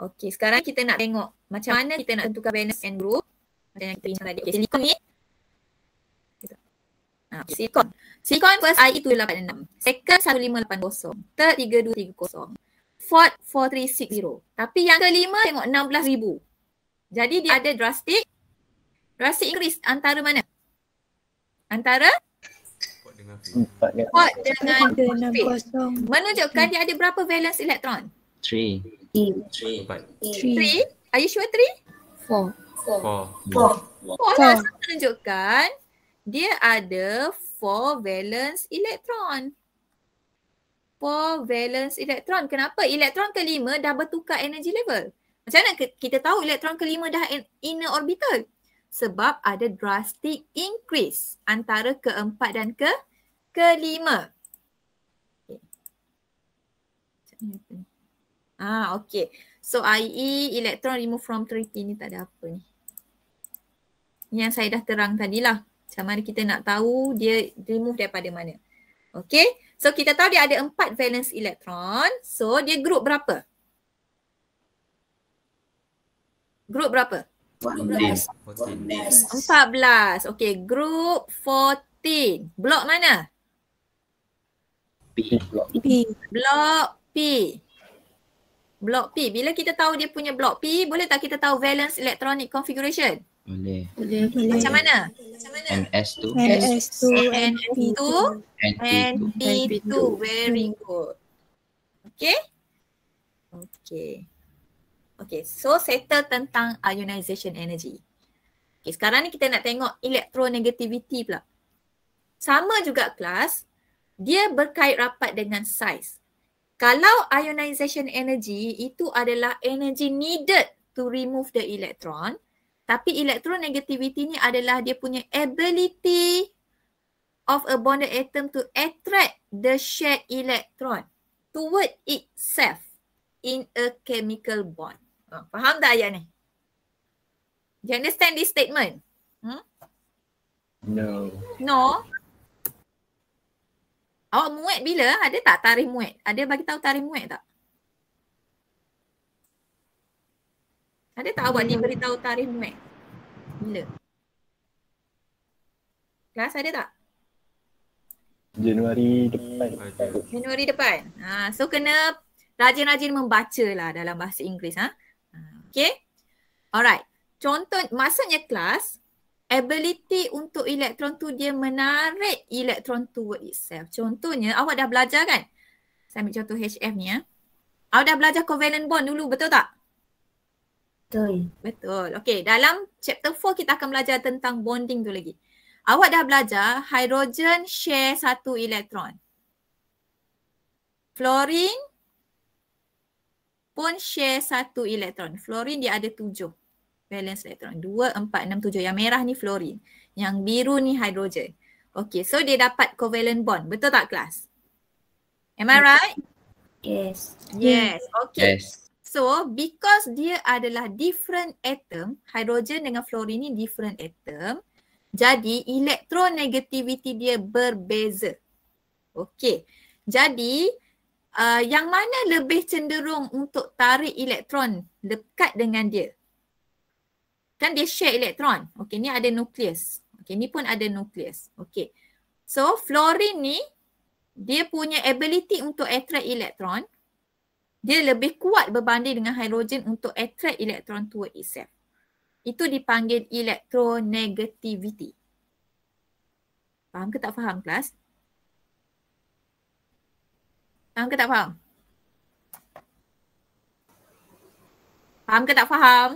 Okey, sekarang kita nak tengok macam mana kita nak tentukan balance and group. Macam yang kita bincang tadi. Okay, silikon ni. Ha, okay, silikon. Silikon first IE 286. Second 1580. Third 3230. Fourth 4360. Tapi yang kelima tengok 16,000. Jadi dia ada drastic. Drastic increase antara mana? antara empat dengan empat kosong menunjukkan dia ada berapa valence elektron? Three. Three. Three. Three. Are you sure three? Four. Four. Four. Four. Lah. Four. Four. menunjukkan dia ada four valence elektron. Four valence elektron. Kenapa? Elektron kelima dah bertukar energy level. Macam mana kita tahu elektron kelima dah in inner orbital? sebab ada drastic increase antara keempat dan ke kelima. Okay. Ah okey. So IE electron remove from 3P ni tak ada apa ni. Yang saya dah terang tadilah. Macam mana kita nak tahu dia remove daripada mana. Okay. So kita tahu dia ada empat valence elektron. So dia group berapa? Group berapa? Empat belas. Okay, group fourteen. Blok mana? P. Blok P. Blok P. Bila kita tahu dia punya blok P, boleh tak kita tahu valence electronic configuration? Boleh. boleh. Macam mana? NS2. NS2. NP2. NP2. Very good. Okay? Okay. Okay, so settle tentang ionization energy. Okay, sekarang ni kita nak tengok elektronegativiti pula. Sama juga kelas, dia berkait rapat dengan size. Kalau ionization energy itu adalah energy needed to remove the electron, tapi elektronegativiti ni adalah dia punya ability of a bonded atom to attract the shared electron toward itself in a chemical bond. Ha, faham tak ayat ni? You understand this statement? Hmm? No. No? Awak muat bila? Ada tak tarikh muat? Ada bagi tahu tarikh muat tak? Ada tak awak diberitahu tarikh muat? Bila? Kelas ada tak? Januari depan. Januari depan. Ha, so kena rajin-rajin membaca lah dalam bahasa Inggeris. Ha? Okay. Alright. Contoh, maksudnya kelas, ability untuk elektron tu dia menarik elektron toward itself. Contohnya, awak dah belajar kan? Saya ambil contoh HF ni ya. Awak dah belajar covalent bond dulu, betul tak? Betul. Betul. Okay, dalam chapter 4 kita akan belajar tentang bonding tu lagi. Awak dah belajar hydrogen share satu elektron. Fluorine pun share satu elektron. Fluorin dia ada tujuh valence elektron. Dua, empat, enam, tujuh. Yang merah ni fluorin. Yang biru ni hidrogen. Okay, so dia dapat covalent bond. Betul tak kelas? Am I right? Yes. Yes, hmm. okay. Yes. So, because dia adalah different atom, hidrogen dengan fluorin ni different atom, jadi elektronegativiti dia berbeza. Okay. Jadi, uh, yang mana lebih cenderung untuk tarik elektron dekat dengan dia. Kan dia share elektron. Okey ni ada nukleus. Okey ni pun ada nukleus. Okey. So fluorin ni dia punya ability untuk attract elektron dia lebih kuat berbanding dengan hidrogen untuk attract elektron tua itself. Itu dipanggil elektronegativiti. Faham ke tak faham kelas? Faham ke tak faham? Faham ke tak faham?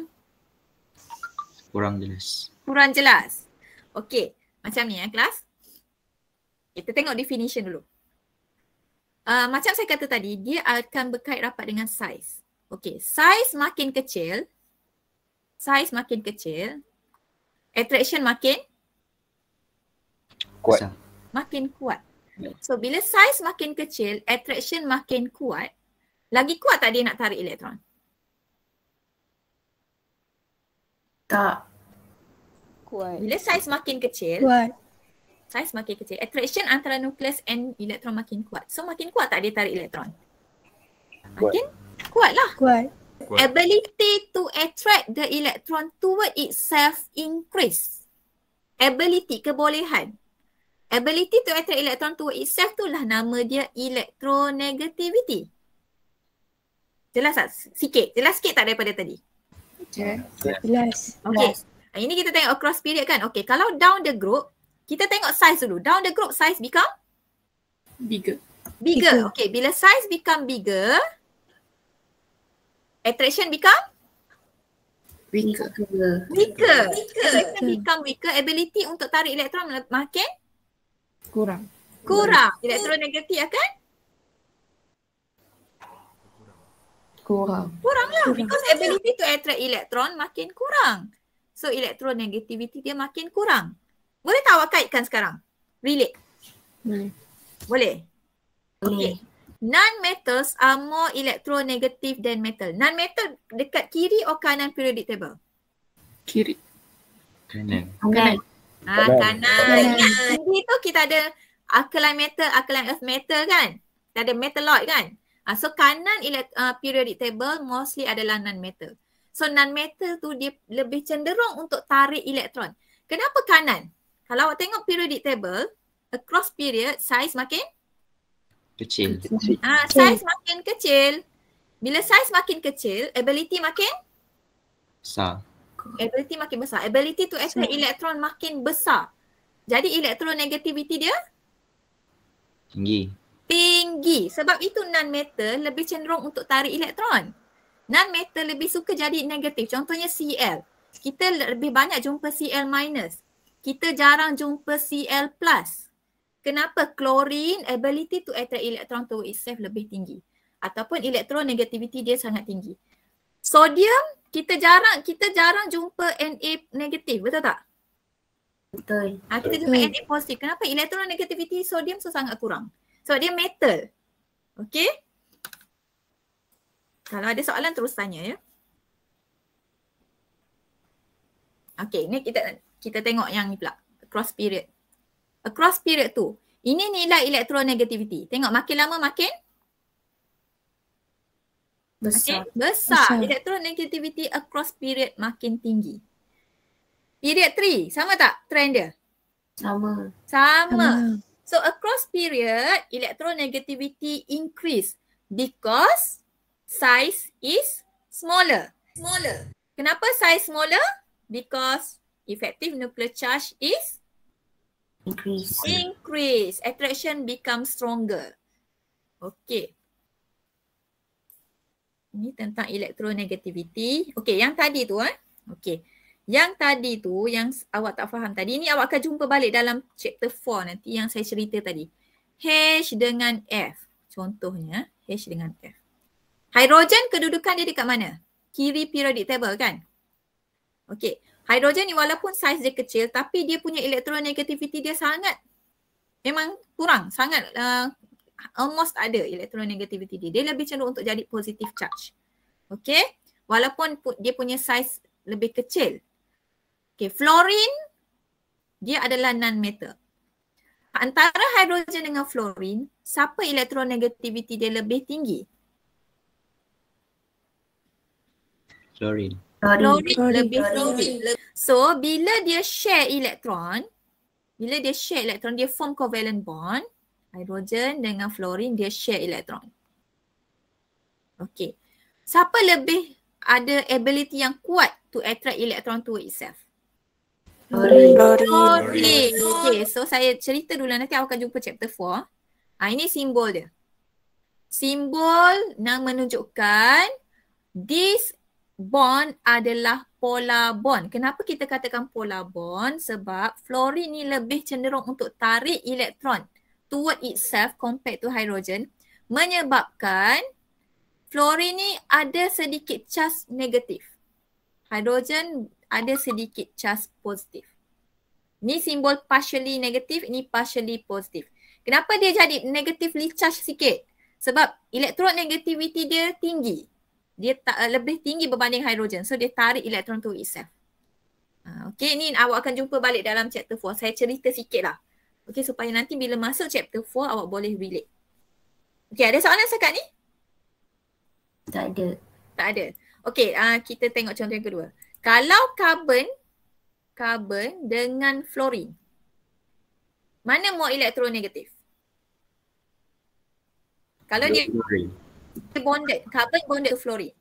Kurang jelas. Kurang jelas. Okey, macam ni ya kelas. Kita tengok definition dulu. Uh, macam saya kata tadi, dia akan berkait rapat dengan size. Okey, size makin kecil, size makin kecil, attraction makin kuat. Makin kuat. So bila size makin kecil, attraction makin kuat, lagi kuat tak dia nak tarik elektron? Tak. Kuat. Bila size makin kecil, kuat. size makin kecil, attraction antara nukleus and elektron makin kuat. So makin kuat tak dia tarik elektron? Makin kuat lah. Kuat. kuat. Ability to attract the electron toward itself increase. Ability, kebolehan ability to attract electron to itself tu lah nama dia electronegativity. Jelas tak? Sikit. Jelas sikit tak daripada tadi? Jelas. Okay. okay. Ah, ini kita tengok across period kan. Okay. Kalau down the group, kita tengok size dulu. Down the group size become? Bigger. Bigger. bigger. Okay. Bila size become bigger, attraction become? Weaker. Weaker. Weaker. Weaker. Weaker. Weaker. Weaker. Weaker. Weaker. Ability untuk tarik elektron makin? Kurang. Kurang. Elektron negatif ya kan? Kurang. Kurang lah. Kurang. Because ability to attract elektron makin kurang. So elektron negativity dia makin kurang. Boleh tak awak kaitkan sekarang? Relate. Boleh. Boleh? Okay. Non-metals are more electronegative than metal. Non-metal dekat kiri or kanan periodic table? Kiri. Kanan. kanan ah kan? kanan. kanan. Kan? Jadi tu kita ada alkaline metal, alkaline earth metal kan? Kita ada metalloid kan? Uh, so kanan uh, periodic table mostly adalah non-metal. So non-metal tu dia lebih cenderung untuk tarik elektron. Kenapa kanan? Kalau awak tengok periodic table, across period, size makin? Kecil. Ah, uh, size makin kecil. Bila size makin kecil, ability makin? Besar ability makin besar. Ability to attract so, elektron makin besar. Jadi elektron negativiti dia? Tinggi. Tinggi. Sebab itu non-metal lebih cenderung untuk tarik elektron. Non-metal lebih suka jadi negatif. Contohnya Cl. Kita lebih banyak jumpa Cl minus. Kita jarang jumpa Cl plus. Kenapa? Klorin ability to attract elektron to itself lebih tinggi. Ataupun elektron negativiti dia sangat tinggi. Sodium kita jarang kita jarang jumpa NA negatif betul tak? Betul. Ha, kita jumpa NA positif. Kenapa? Elektron negativity sodium tu sangat kurang. Sebab dia metal. Okay. Kalau ada soalan terus tanya ya. Okay ni kita kita tengok yang ni pula. Cross period. Across period tu. Ini nilai elektron negativity. Tengok makin lama makin Besar. Okay? Besar. Besar. Electron negativity across period makin tinggi. Period 3, sama tak trend dia? Sama. Sama. sama. So across period, elektron negativity increase because size is smaller. Smaller. Kenapa size smaller? Because effective nuclear charge is increase. Increase. Attraction become stronger. Okay ni tentang elektronegativiti. Okey, yang tadi tu eh. Okey. Yang tadi tu yang awak tak faham tadi ni awak akan jumpa balik dalam chapter 4 nanti yang saya cerita tadi. H dengan F. Contohnya H dengan F. Hidrogen kedudukan dia dekat mana? Kiri periodic table kan? Okey. Hidrogen ni walaupun saiz dia kecil tapi dia punya elektronegativiti dia sangat memang kurang, sangat uh, almost ada elektron dia. Dia lebih cenderung untuk jadi positive charge. Okay. Walaupun pu- dia punya size lebih kecil. Okay. fluorin dia adalah non-metal. Antara hidrogen dengan fluorin, siapa elektron dia lebih tinggi? Fluorin. Fluorin lebih fluorine. tinggi. So bila dia share elektron, bila dia share elektron, dia form covalent bond hidrogen dengan fluorin dia share elektron. Okay. Siapa lebih ada ability yang kuat to attract elektron to itself? Fluorin. Okay. So saya cerita dulu nanti awak akan jumpa chapter 4. ha, ah, ini simbol dia. Simbol yang menunjukkan this bond adalah pola bond. Kenapa kita katakan pola bond? Sebab fluorin ni lebih cenderung untuk tarik elektron steward itself compared to hydrogen menyebabkan fluorin ni ada sedikit charge negatif. Hydrogen ada sedikit charge positif. Ni simbol partially negatif, ini partially positif. Kenapa dia jadi negatively charged sikit? Sebab elektron negativity dia tinggi. Dia ta- eh, lebih tinggi berbanding hydrogen. So dia tarik elektron tu itself. Uh, ah, okay ni awak akan jumpa balik dalam chapter 4. Saya cerita sikit lah. Okay supaya nanti bila masuk chapter 4 awak boleh relate. Okay ada soalan sekat ni? Tak ada. Tak ada. Okay uh, ah, kita tengok contoh yang kedua. Kalau carbon, carbon dengan fluorin, Mana more elektron negatif? Kalau ni dia bonded, carbon bonded to fluorine.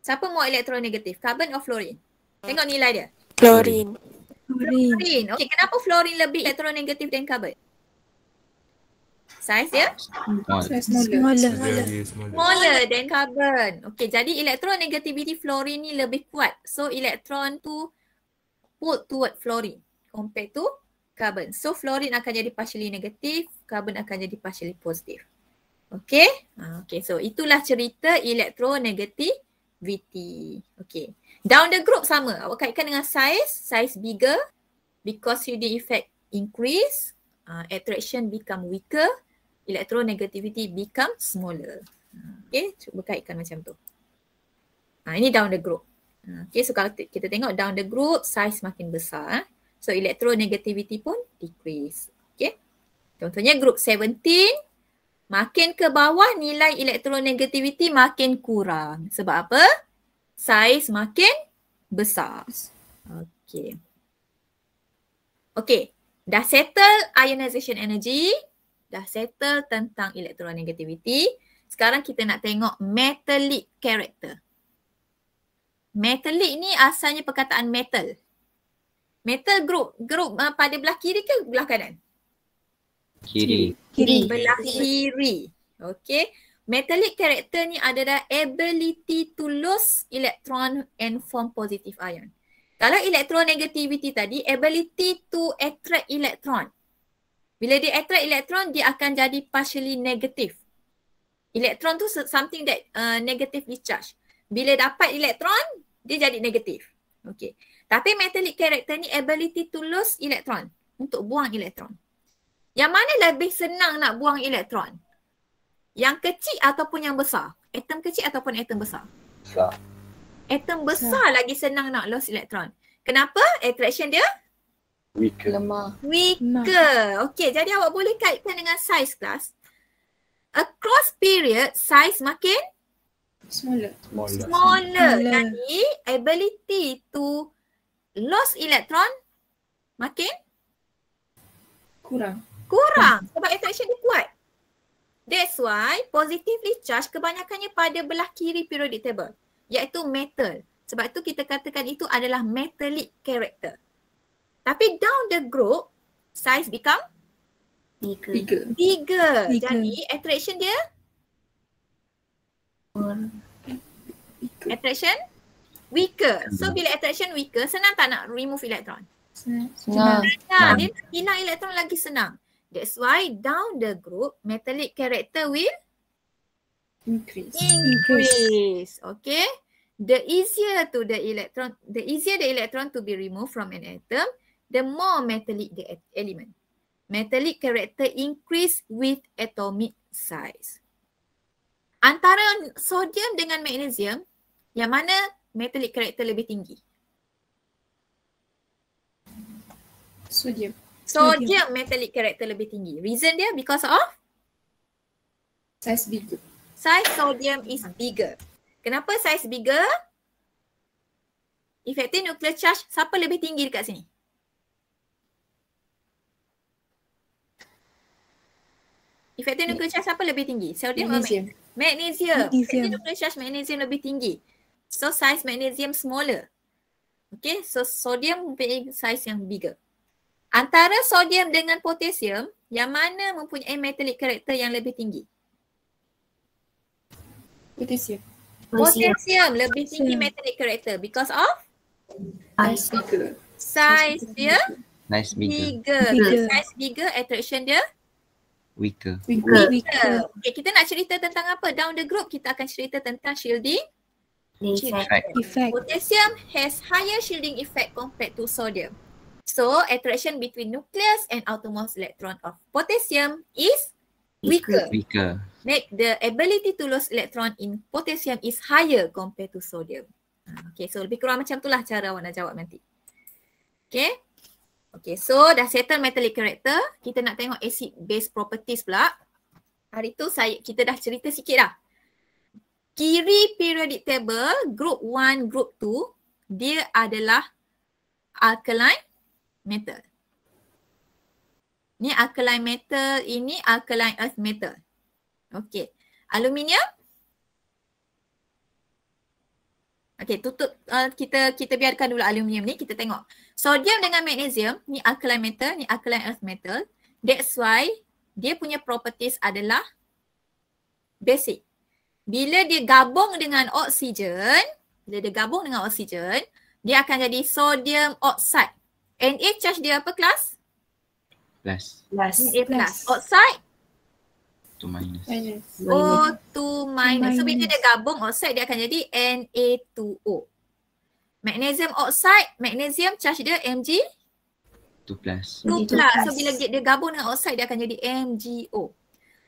Siapa more elektron negatif? Carbon or fluorine? Tengok nilai dia. Fluorine. Fluorin. okay. kenapa fluorin lebih elektronegatif negatif dan carbon? Saiz dia? Smaller. Smaller dan carbon. Okay, jadi elektronegativiti fluorin ni lebih kuat. So elektron tu pull toward fluorin compared to carbon. So fluorin akan jadi partially negatif, carbon akan jadi partially positif. Okay? Ah, okay, so itulah cerita elektronegativiti. Okay. Down the group sama. Awak kaitkan dengan size. Size bigger. Because reading effect increase. Uh, attraction become weaker. Electronegativity become smaller. Okay. Cuba kaitkan macam tu. Ha, ini down the group. Ah, okay. So kalau kita tengok down the group. Size makin besar. Eh. So electronegativity pun decrease. Okay. Contohnya group 17. Makin ke bawah nilai electronegativity makin kurang. Sebab apa? saiz makin besar. Okey. Okey, dah settle ionization energy, dah settle tentang elektronegativiti. Sekarang kita nak tengok metallic character. Metallic ni asalnya perkataan metal. Metal group, group uh, pada belah kiri ke belah kanan? Kiri. Kiri. kiri. Belah kiri. Okey. Metallic character ni adalah ability to lose electron and form positive ion. Kalau electronegativity tadi, ability to attract electron. Bila dia attract electron, dia akan jadi partially negative. Electron tu something that uh, negatively charged. Bila dapat elektron, dia jadi negatif. Okay. Tapi metallic character ni ability to lose elektron. Untuk buang elektron. Yang mana lebih senang nak buang elektron? Yang kecil ataupun yang besar? Atom kecil ataupun atom besar? Besar. Atom besar Sa. lagi senang nak lost elektron. Kenapa? Attraction dia? Weaker. Lemah. Weaker. Okay, jadi awak boleh kaitkan dengan size kelas. Across period, size makin? Smaller. Smaller. Smaller. Smaller. Jadi, ability to lost elektron makin? Kurang. Kurang. Sebab attraction dia kuat. That's why positively charged kebanyakannya pada belah kiri periodic table iaitu metal. Sebab tu kita katakan itu adalah metallic character. Tapi down the group, size become? Bigger. Bigger. Bigger. Jadi attraction dia? Attraction? Weaker. So bila attraction weaker, senang tak nak remove elektron? Senang. Senang. senang. Dia hilang elektron lagi senang. That's why down the group, metallic character will increase. increase. Okay. The easier to the electron, the easier the electron to be removed from an atom, the more metallic the e- element. Metallic character increase with atomic size. Antara sodium dengan magnesium, yang mana metallic character lebih tinggi? Sodium. So okay. dia metallic character lebih tinggi. Reason dia because of? Size bigger. Size sodium is bigger. Kenapa size bigger? Effective nuclear charge, siapa lebih tinggi dekat sini? Effective nuclear charge siapa lebih tinggi? Sodium magnesium. or magnesium? Magnesium. Effective nuclear charge magnesium lebih tinggi. So size magnesium smaller. Okay, so sodium being size yang bigger. Antara sodium dengan potassium, yang mana mempunyai metallic character yang lebih tinggi? Potassium. Potassium lebih tinggi metallic character because of? Size bigger. Size dia? Nice bigger. bigger. bigger. Size bigger, attraction dia? Weaker. Weaker. Weaker. Weaker. Okay, kita nak cerita tentang apa? Down the group kita akan cerita tentang shielding. Effect. Potassium has higher shielding effect compared to sodium. So attraction between nucleus and outermost electron of potassium is weaker. weaker. Make the ability to lose electron in potassium is higher compared to sodium. Ah, okay, so lebih kurang macam itulah cara awak nak jawab nanti. Okay. Okay, so dah settle metallic character. Kita nak tengok acid base properties pula. Hari tu saya kita dah cerita sikit dah. Kiri periodic table, group 1, group 2, dia adalah alkaline metal. Ni alkaline metal, ini alkaline earth metal. Okey. Aluminium. Okey, tutup uh, kita kita biarkan dulu aluminium ni, kita tengok. Sodium dengan magnesium, ni alkaline metal, ni alkaline earth metal. That's why dia punya properties adalah basic. Bila dia gabung dengan oksigen, bila dia gabung dengan oksigen, dia akan jadi sodium oxide. NA charge dia apa kelas? Plus. Plus. NA plus. Outside? Two minus. Oh, o two minus. So bila dia gabung outside dia akan jadi Na2O. Magnesium outside, magnesium charge dia Mg? 2 plus. 2 plus. So bila dia gabung dengan outside dia akan jadi MgO.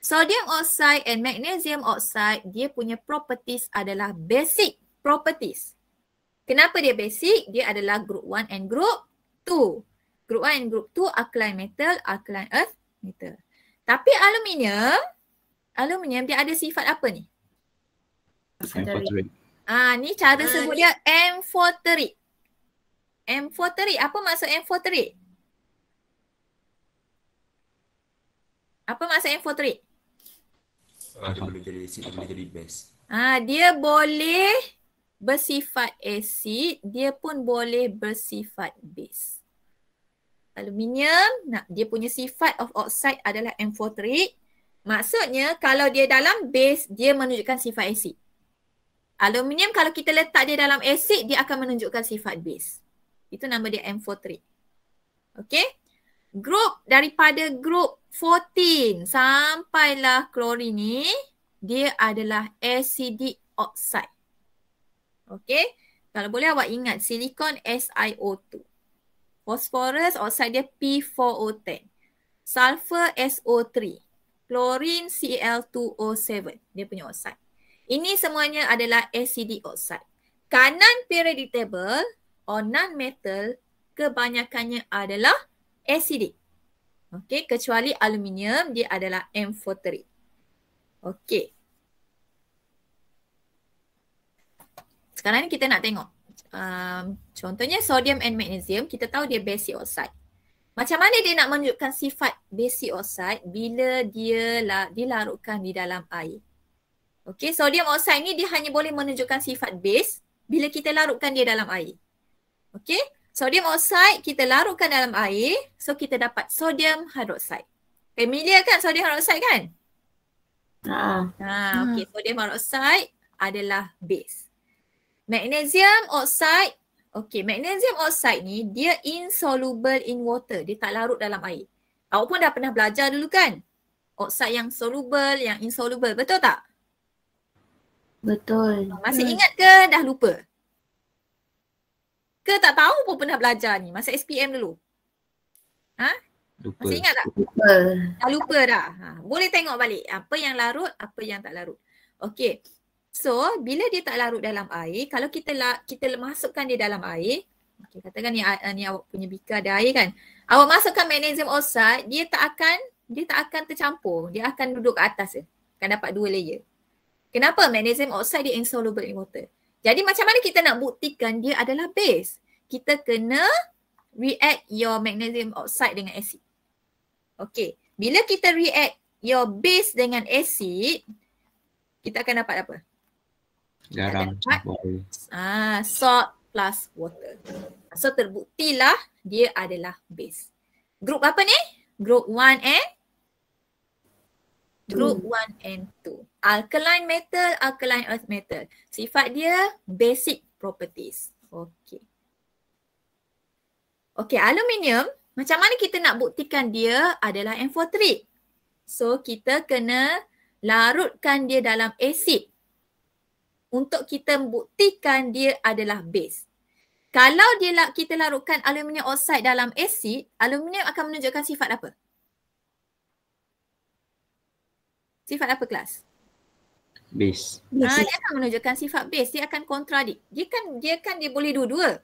Sodium oxide and magnesium oxide dia punya properties adalah basic properties. Kenapa dia basic? Dia adalah group 1 and group 2. 2. Group 1, group 2, alkaline metal, alkaline earth metal. Tapi aluminium, aluminium dia ada sifat apa ni? Amphoteric. Ah, ni cara ah, sebut dia amphoteric. Amphoteric, apa maksud amphoteric? Apa maksud amphoteric? Dia boleh jadi acid, dia boleh jadi base. Ah, dia boleh bersifat asid, dia pun boleh bersifat base. Aluminium, nah, dia punya sifat of oxide adalah amphoteric. Maksudnya kalau dia dalam base, dia menunjukkan sifat asid. Aluminium kalau kita letak dia dalam asid, dia akan menunjukkan sifat base. Itu nama dia amphoteric. Okay. Grup daripada grup 14 sampailah klorin ni, dia adalah acidic oxide. Okay. Kalau boleh awak ingat silikon SiO2. Phosphorus oxide dia P4O10. Sulfur SO3. Chlorine Cl2O7. Dia punya oxide. Ini semuanya adalah acid oxide. Kanan periodic table or non-metal kebanyakannya adalah acidic. Okey, kecuali aluminium dia adalah m amphoteric. Okey, sekarang ni kita nak tengok um, contohnya sodium and magnesium kita tahu dia basic oxide macam mana dia nak menunjukkan sifat basic oxide bila dia la, dilarutkan di dalam air Okay, sodium oxide ni dia hanya boleh menunjukkan sifat base bila kita larutkan dia dalam air. Okay, sodium oxide kita larutkan dalam air, so kita dapat sodium hydroxide. Familiar kan sodium hydroxide kan? Ah. Ha, ah, okay, hmm. sodium hydroxide adalah base. Magnesium oxide, okay magnesium oxide ni dia insoluble in water, dia tak larut dalam air. Awak pun dah pernah belajar dulu kan? Oxide yang soluble, yang insoluble, betul tak? Betul. Oh, masih ingat ke dah lupa? Ke tak tahu pun pernah belajar ni, masa SPM dulu? Ha? Lupa. Masih ingat tak? Lupa. Dah lupa dah. Ha. Boleh tengok balik apa yang larut, apa yang tak larut. Okay. So bila dia tak larut dalam air, kalau kita la, kita masukkan dia dalam air, okay, katakan ni, ah, ah, ni awak punya bika ada air kan. Awak masukkan magnesium oxide, dia tak akan dia tak akan tercampur. Dia akan duduk kat atas je. Akan dapat dua layer. Kenapa? Magnesium oxide dia insoluble in water. Jadi macam mana kita nak buktikan dia adalah base? Kita kena react your magnesium oxide dengan acid. Okay. Bila kita react your base dengan acid, kita akan dapat apa? garam campur ah salt plus water so terbuktilah dia adalah base group apa ni group 1 and group 1 hmm. and 2 alkaline metal alkaline earth metal sifat dia basic properties Okay, okay aluminium macam mana kita nak buktikan dia adalah amphoteric so kita kena larutkan dia dalam asid untuk kita membuktikan dia adalah base. Kalau dia kita larutkan aluminium oxide dalam asid, aluminium akan menunjukkan sifat apa? Sifat apa kelas? Base. Ha, dia akan menunjukkan sifat base. Dia akan kontradik. Dia kan dia kan dia boleh dua-dua.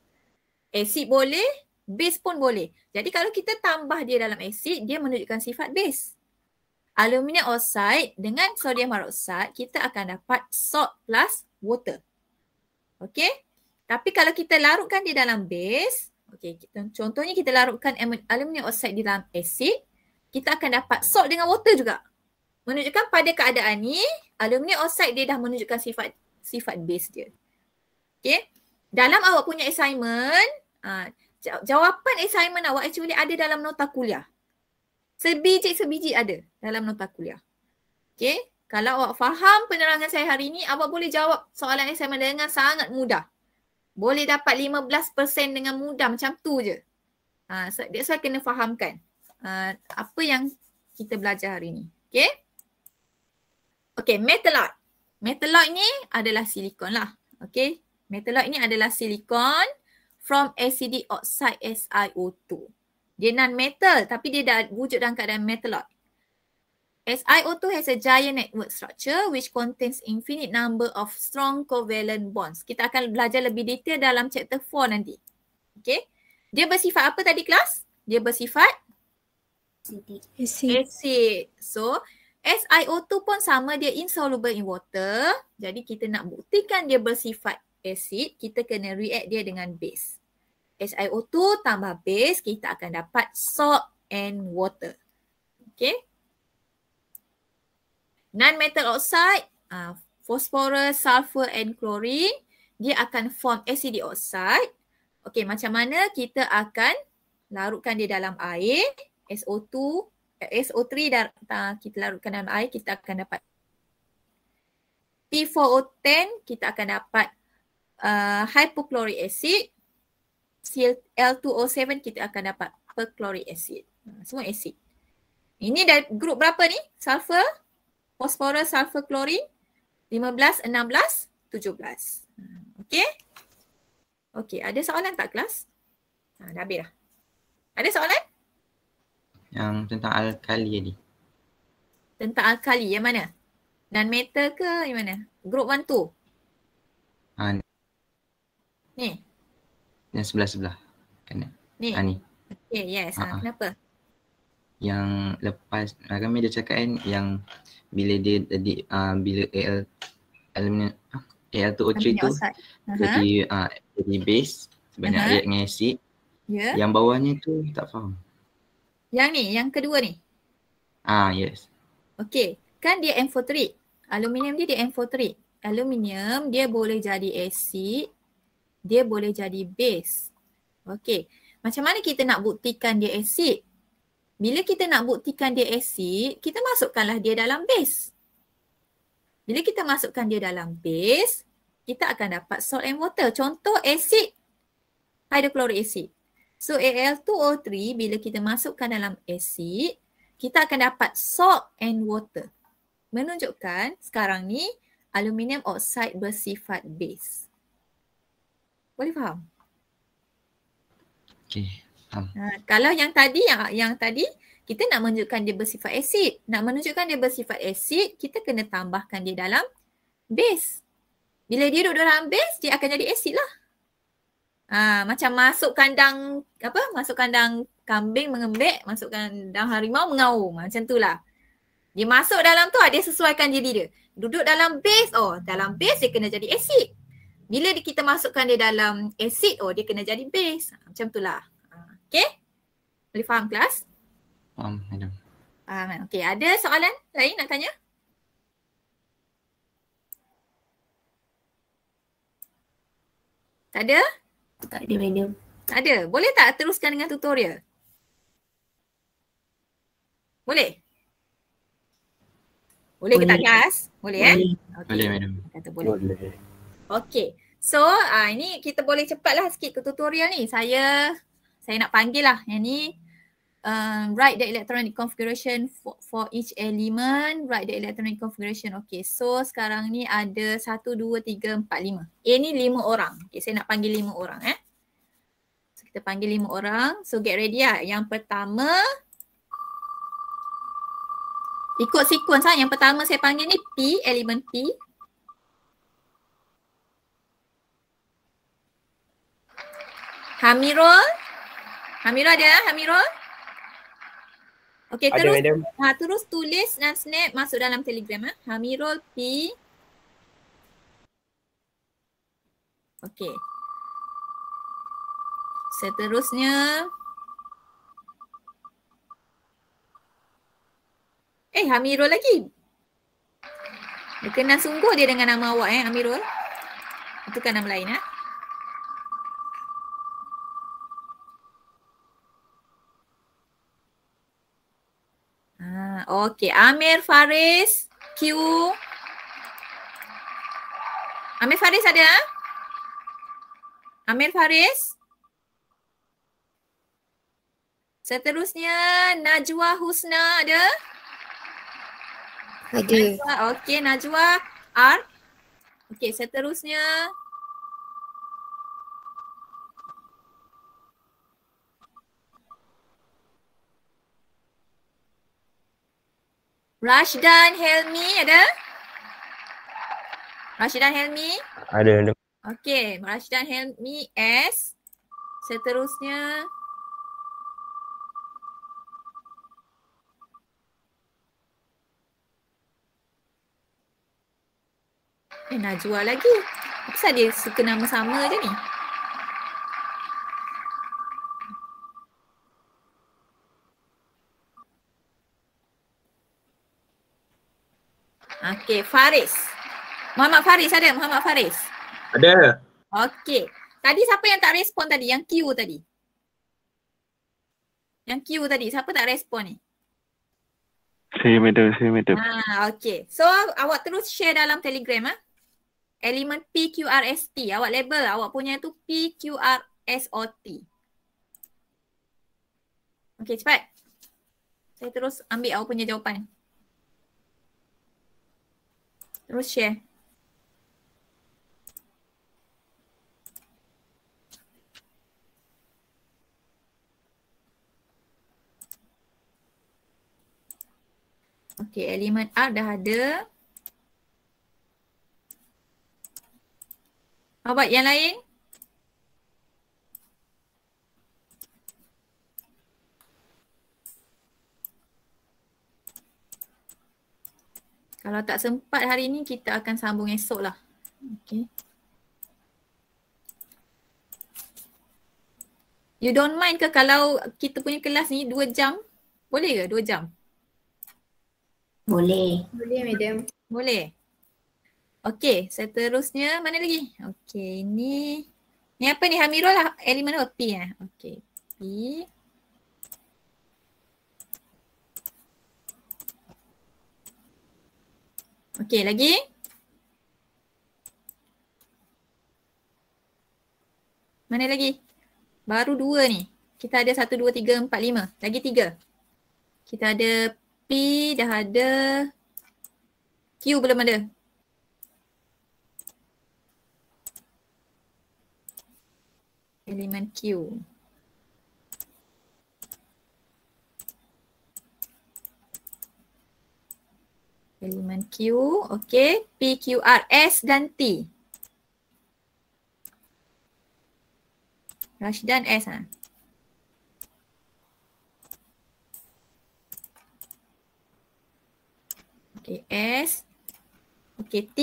Asid boleh, base pun boleh. Jadi kalau kita tambah dia dalam asid, dia menunjukkan sifat base. Aluminium oxide dengan sodium peroxide kita akan dapat salt plus water. Okay. Tapi kalau kita larutkan dia dalam base, okay, kita, contohnya kita larutkan aluminium oxide di dalam acid, kita akan dapat salt dengan water juga. Menunjukkan pada keadaan ni, aluminium oxide dia dah menunjukkan sifat sifat base dia. Okay. Dalam awak punya assignment, aa, ha, jawapan assignment awak actually ada dalam nota kuliah. Sebiji sebiji ada dalam nota kuliah. Okay. Kalau awak faham penerangan saya hari ini, awak boleh jawab soalan assignment dengan sangat mudah. Boleh dapat 15% dengan mudah macam tu je. Ha, so that's why kena fahamkan uh, apa yang kita belajar hari ini. Okay. Okay, metalloid. Metalloid ni adalah silikon lah. Okay. Metalloid ni adalah silikon from acidic oxide SiO2. Dia non-metal tapi dia dah wujud dalam keadaan metalloid. SiO2 has a giant network structure which contains infinite number of strong covalent bonds. Kita akan belajar lebih detail dalam chapter 4 nanti. Okay. Dia bersifat apa tadi kelas? Dia bersifat? Acid. Acid. So, SiO2 pun sama dia insoluble in water. Jadi kita nak buktikan dia bersifat acid, kita kena react dia dengan base. SiO2 tambah base, kita akan dapat salt and water. Okay non-metal oxide, uh, phosphorus, sulfur and chlorine, dia akan form acid oxide. Okay, macam mana kita akan larutkan dia dalam air, SO2, eh, SO3 dan uh, kita larutkan dalam air, kita akan dapat P4O10, kita akan dapat uh, hypochloric acid. L2O7, kita akan dapat perchloric acid. Semua acid. Ini dari grup berapa ni? Sulfur? fosforus, sulfur, klorin 15, 16, 17. Okay, okay. ada soalan tak kelas? Ha, dah habis dah. Ada soalan? Yang tentang alkali tadi. Tentang alkali yang mana? Non metal ke yang mana? Group 1 tu. Ha, ni. Yang sebelah-sebelah. Kena. Ni. Ha, ni. Okey, yes. Ha, ha. ha. kenapa? yang lepas ah, ramai dia cakap kan yang bila dia jadi uh, ah, bila AL aluminium AL2O3 ah, tu jadi uh-huh. uh, jadi base banyak uh-huh. dengan asid. Ya. Yang bawahnya tu tak faham. Yang ni, yang kedua ni. Ah, uh, yes. Okay, kan dia M43. Aluminium dia dia M43. Aluminium dia boleh jadi asid. Dia boleh jadi base. Okay, macam mana kita nak buktikan dia asid? Bila kita nak buktikan dia asid, kita masukkanlah dia dalam base. Bila kita masukkan dia dalam base, kita akan dapat salt and water. Contoh asid, hydrochloric acid. So Al2O3 bila kita masukkan dalam asid, kita akan dapat salt and water. Menunjukkan sekarang ni aluminium oxide bersifat base. Boleh faham? Okay. Ah. Ha, kalau yang tadi yang yang tadi kita nak menunjukkan dia bersifat asid. Nak menunjukkan dia bersifat asid, kita kena tambahkan dia dalam base. Bila dia duduk dalam base, dia akan jadi asid lah. Ha, macam masuk kandang apa? Masuk kandang kambing mengembek, masuk kandang harimau mengau. Macam tu lah. Dia masuk dalam tu, ah, dia sesuaikan diri dia. Duduk dalam base, oh dalam base dia kena jadi asid. Bila kita masukkan dia dalam asid, oh dia kena jadi base. Macam tu lah. Okay? Boleh faham kelas? Faham, um, Madam. Faham, um, eh? okay. Ada soalan lain nak tanya? Tak ada? Tak ada, Madam. Tak ada. Boleh tak teruskan dengan tutorial? Boleh? Boleh, boleh. ke tak kelas? Boleh, boleh. eh? Boleh, Madam. Kata boleh. boleh. Okay. So uh, ini kita boleh cepatlah sikit ke tutorial ni. Saya saya nak panggil lah yang ni um, write the electronic configuration for, for each element write the electronic configuration okay so sekarang ni ada satu, dua, tiga, empat, lima. A ni 5 orang okay saya nak panggil lima orang eh so kita panggil lima orang so get ready lah yang pertama ikut sequence lah yang pertama saya panggil ni P element P Hamirul Hamirul ada ah, Hamirul? Okay terus ada, ha, ah, terus tulis dan snap masuk dalam Telegram Ha. Ah. Hamirul P Okay. Seterusnya Eh Hamirul lagi. Berkenan sungguh dia dengan nama awak eh Amirul. Itu kan nama lain ah. Ha. Okey, Amir Faris Q Amir Faris ada? Amir Faris? Seterusnya Najwa Husna ada? Ada. Okey, Najwa R. Okey, seterusnya Rashdan Helmi ada? Rashdan Helmi? Ada. ada. Okey, Rashdan Helmi S. Seterusnya Eh Najwa lagi. Kenapa dia suka nama sama je ni? Okey, Faris. Muhammad Faris ada? Muhammad Faris? Ada. Okey. Tadi siapa yang tak respon tadi? Yang Q tadi? Yang Q tadi. Siapa tak respon ni? Saya madam, saya madam. Ah, okey. So awak terus share dalam telegram ah. Ha? Elemen PQRST. Awak label awak punya tu PQRSOT. Okey cepat. Saya terus ambil awak punya jawapan. Roche. Okey, elemen R dah ada. Apa yang lain? Kalau tak sempat hari ni kita akan sambung esok lah. Okay. You don't mind ke kalau kita punya kelas ni dua jam? Boleh ke dua jam? Boleh. Boleh madam. Boleh. Okay seterusnya mana lagi? Okay Ini. Ni apa ni Hamirul lah elemen apa? P eh. Okay P. Okey, lagi? Mana lagi? Baru dua ni. Kita ada satu, dua, tiga, empat, lima. Lagi tiga. Kita ada P dah ada. Q belum ada. Elemen Q. Elemen Q, okay. P, Q, R, S dan T. Rashidan S ha? Okay, S. Okay, T.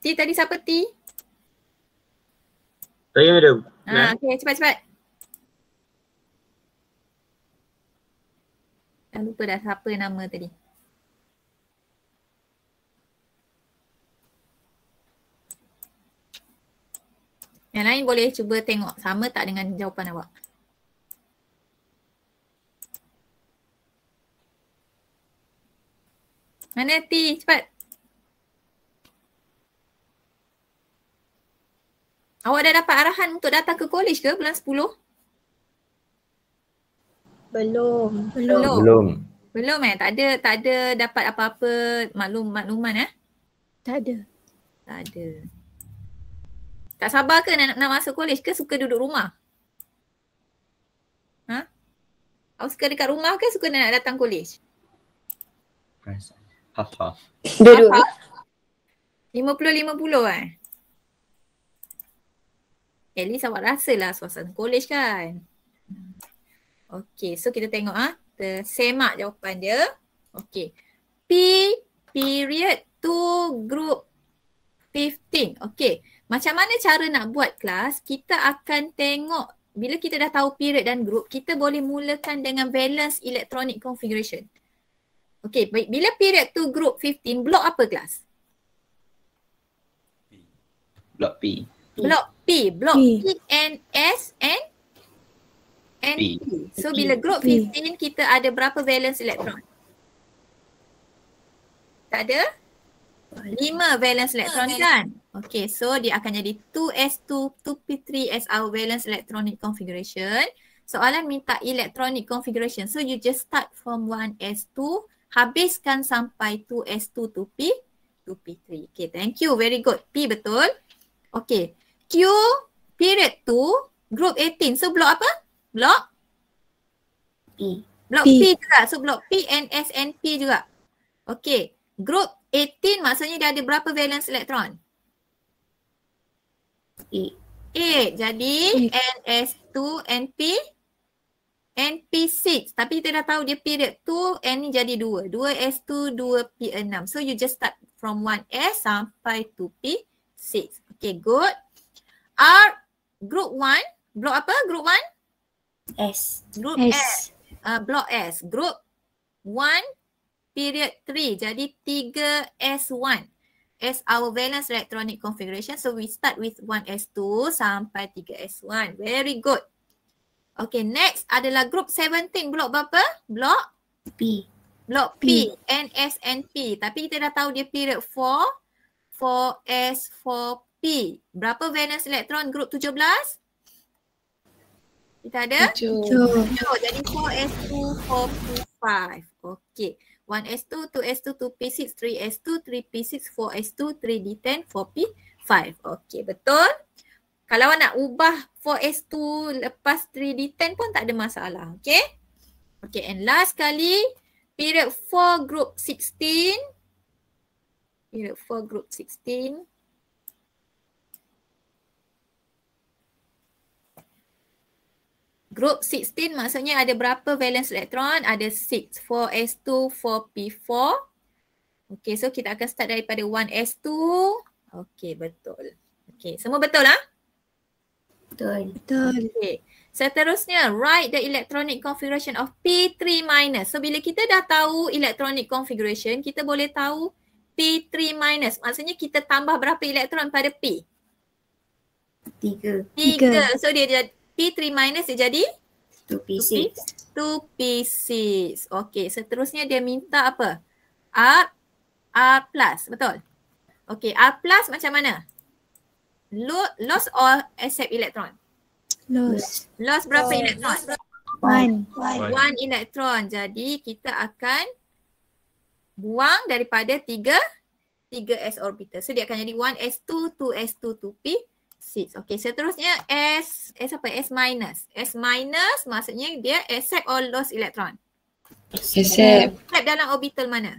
T tadi siapa T? Saya ada. Ah, okay, cepat-cepat. Dah lupa dah siapa nama tadi. Yang lain boleh cuba tengok sama tak dengan jawapan awak. Mana T? Cepat. Awak dah dapat arahan untuk datang ke kolej ke bulan 10? Belum. Belum. Belum. Belum eh? Tak ada tak ada dapat apa-apa maklum makluman eh? Tak ada. Tak ada. Tak sabar ke nak, nak masuk kolej ke suka duduk rumah? Ha? Awak suka dekat rumah ke suka nak datang kolej? Half-half. Half-half? 50-50 kan? At least awak rasa lah suasana kolej kan? Okey, so kita tengok ah. Ha. semak jawapan dia. Okey. P period two group fifteen. Okey. Macam mana cara nak buat kelas? Kita akan tengok bila kita dah tahu period dan group, kita boleh mulakan dengan valence electronic configuration. Okey, baik. Bila period two group fifteen blok apa kelas? Blok P. Blok P. Blok P. P and S and NP. So okay. bila group 15 kita ada berapa valence elektron? Tak ada? 5 valence elektron kan? Okay so dia akan jadi 2s2, 2p3 as our valence electronic configuration. Soalan minta electronic configuration. So you just start from 1s2, habiskan sampai 2s2, 2p, 2p3. Okay thank you. Very good. P betul. Okay. Q period 2, group 18. So block apa? blok P. Blok P. P juga. So blok P and S and P juga. Okay. Group 18 maksudnya dia ada berapa valence elektron? 8. 8. Jadi NS2 NP NP6. Tapi kita dah tahu dia period 2 N ni jadi 2. 2S2 2P6. So you just start from 1S sampai 2P6. Okay good. R group 1. blok apa group 1? S. Group S. S. Uh, block S. Group 1 period 3. Jadi 3 S1. S our valence electronic configuration. So we start with 1 S2 sampai 3 S1. Very good. Okay next adalah group 17. Block berapa? Block? P. Block P. N, S and P. Tapi kita dah tahu dia period 4. 4 S 4 P. Berapa valence electron group 17? Kita ada? 7. Jadi 4S2, 4P5. Okey, 1S2, 2S2, 2P6, 3S2, 3P6, 4S2, 3D10, 4P5. Okey, betul? Kalau awak nak ubah 4S2 lepas 3D10 pun tak ada masalah. Okay? Okey, and last kali, period 4 group 16. Period 4 group 16. group 16 maksudnya ada berapa valence elektron? Ada 6, 4s2, 4p4. Okay, so kita akan start daripada 1s2. Okay, betul. Okay, semua betul ah? Betul. Betul. Okay. Seterusnya, write the electronic configuration of P3 minus. So bila kita dah tahu electronic configuration, kita boleh tahu P3 minus. Maksudnya kita tambah berapa elektron pada P? Tiga. Tiga. Tiga. So dia, dia 3 minus dia jadi? 2P6. 2P6. Okey, seterusnya dia minta apa? R, R plus, betul? Okey, R plus macam mana? Lo, loss or accept electron? Loss. Loss berapa oh. elektron? One. One. One elektron. Jadi kita akan buang daripada tiga tiga s orbital. So dia akan jadi one s 2 two s 2 two p seats. Okay, seterusnya S, S apa? S minus. S minus maksudnya dia accept all lose electron. Accept. Accept dalam orbital mana?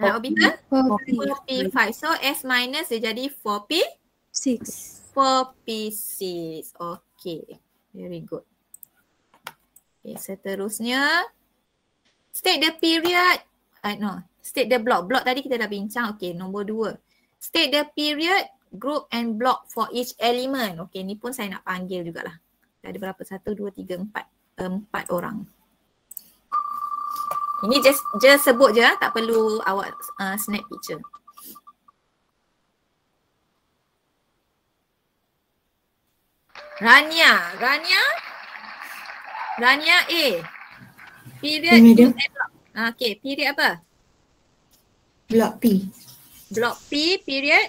Dalam orbital? 4P5. So S minus dia jadi 4P? 6. 4P6. Okay. Very good. Okay, seterusnya. State the period. Uh, no, state the block. Block tadi kita dah bincang. Okay, nombor dua state the period, group and block for each element. Okay, ni pun saya nak panggil jugalah. Ada berapa? Satu, dua, tiga, empat. Empat orang. Ini just just sebut je, lah. tak perlu awak uh, snap picture. Rania, Rania. Rania A. Period. Ini dia. Ah, okay, period apa? Block P. Block P, period?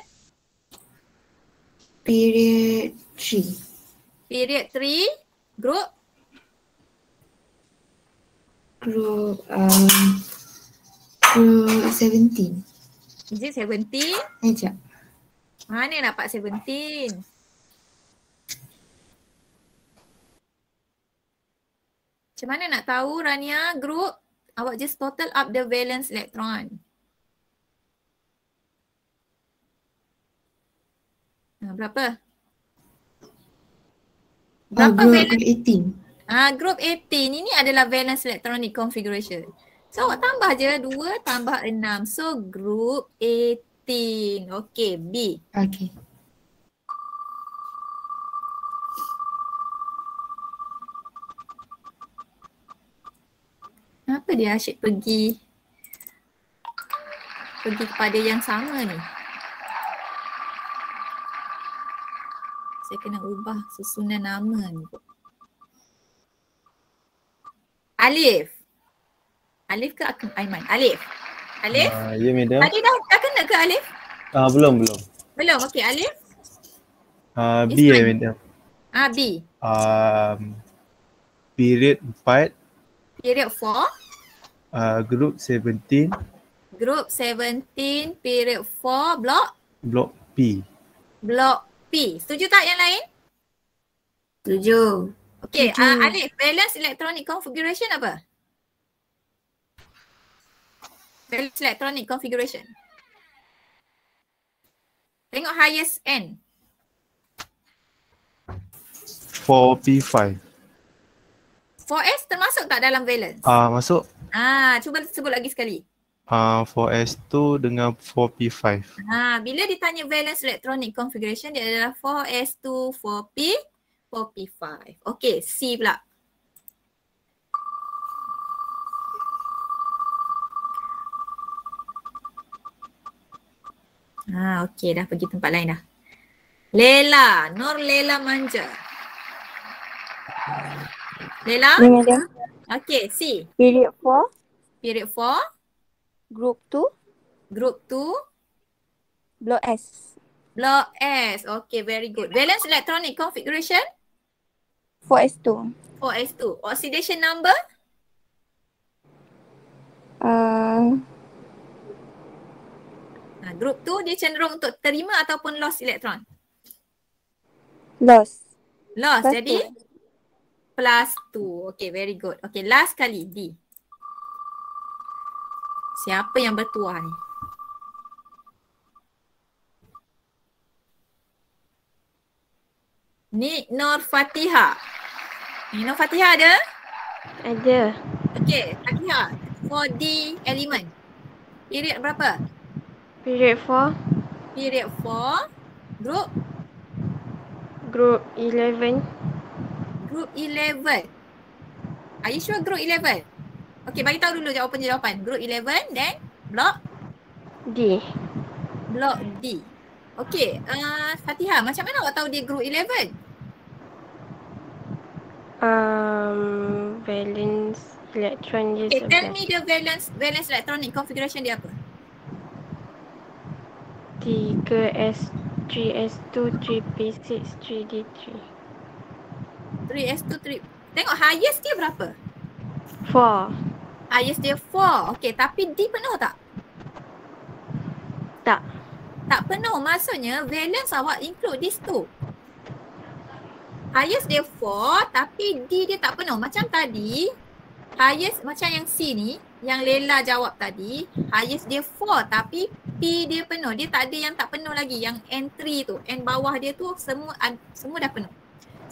Period 3. Period 3, group? Group, um, group 17. Is it 17? Eh, sekejap. Mana dapat 17? Macam mana nak tahu Rania group awak just total up the valence electron. Hmm. berapa? Ah, berapa oh, group valence? Ah, group 18 ini adalah valence electronic configuration. So awak tambah je dua, tambah enam. So group 18. Okay, B. Okay. Kenapa dia asyik pergi pergi kepada yang sama ni? kena ubah susunan nama ni. Alif. Alif ke Aiman? Aiman? Alif. Alif? Uh, ya, yeah, madam. Tadi dah, dah kena ke Alif? Uh, belum, belum. Belum, okey. Alif? Uh, B, ya, yeah, madam. Ah, uh, B. Uh, period 4. Period 4. Uh, group 17. Group 17, period 4, block? Block P. Block P. Setuju tak yang lain? Setuju. Okey, uh, Alif, balance electronic configuration apa? Balance electronic configuration. Tengok highest N. 4P5. 4S termasuk tak dalam valence? Ah, uh, masuk. Ah, cuba sebut lagi sekali. 4P5. Ha, uh, 4s2 dengan 4p5. Ha, bila ditanya valence electronic configuration dia adalah 4s2, 4p, 4p5. Okay, C pula. Ha, okay, dah pergi tempat lain dah. Lela, Nur Lela Manja. Lela? Okay, Okey, C. Period 4. Period 4. Group 2. Group 2. Block S. Block S. Okay, very good. Valence electronic configuration? 4S2. 4S2. Oxidation number? Uh, nah, ha, group 2 dia cenderung untuk terima ataupun loss elektron? Loss. Loss. Plus Jadi? Two. Plus 2. Okay, very good. Okay, last kali D. Siapa yang bertuah ni? Ni Nur Fatiha. Ni Nur Fatiha ada? Ada. Okey, Fatiha. For the element. Period berapa? Period 4. Period 4. Group? Group 11. Group 11. Are you sure group 11? Okay, bagi tahu dulu jawapan jawapan. Group 11 dan block D. Block D. Okay, uh, Fatiha, macam mana awak tahu dia group 11? Um, valence electron dia okay, tell me the valence valence electronic configuration dia apa? 3s 3s2 3p6 3d3 3s2 3 tengok highest dia berapa? 4 Ayas dia 4. Okay tapi D penuh tak? Tak. Tak penuh maksudnya valence awak include this two. Highest dia 4 tapi D dia tak penuh. Macam tadi, highest macam yang C ni, yang Lela jawab tadi, highest dia 4 tapi P dia penuh. Dia tak ada yang tak penuh lagi. Yang entry tu, N bawah dia tu semua semua dah penuh.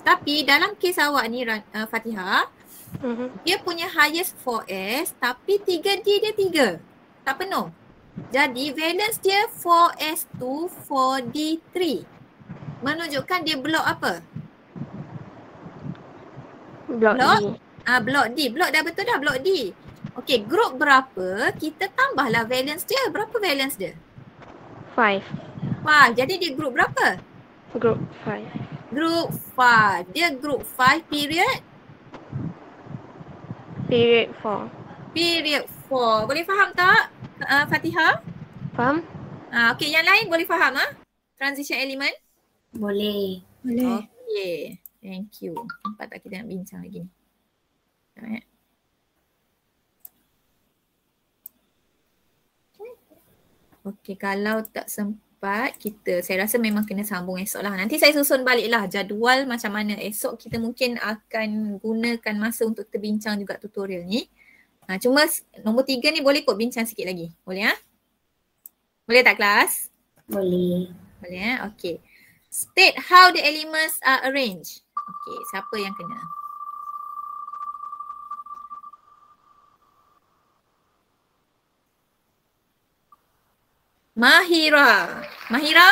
Tapi dalam kes awak ni uh, eh, Fatihah, mm Dia punya highest 4S tapi 3D dia 3. Tak penuh. Jadi valence dia 4S2, 4D3. Menunjukkan dia blok apa? Blok, blok D. Ah, blok D. Blok dah betul dah blok D. Okay, group berapa? Kita tambahlah valence dia. Berapa valence dia? 5. Wah, jadi dia group berapa? Group 5. Group 5. Dia group 5 period Period 4. Period 4. Boleh faham tak uh, Fatihah? Faham. Uh, ah, okay yang lain boleh faham ah? Huh? Transition element? Boleh. Boleh. Okay. Thank you. Nampak tak kita nak bincang lagi ni. Okay kalau tak sempat dapat kita saya rasa memang kena sambung esok lah. Nanti saya susun balik lah jadual macam mana esok kita mungkin akan gunakan masa untuk terbincang juga tutorial ni. Ha, cuma nombor tiga ni boleh kot bincang sikit lagi. Boleh Ha? Boleh tak kelas? Boleh. Boleh ya? Ha? Eh? Okay. State how the elements are arranged. Okay siapa yang kena? Mahira. Mahira?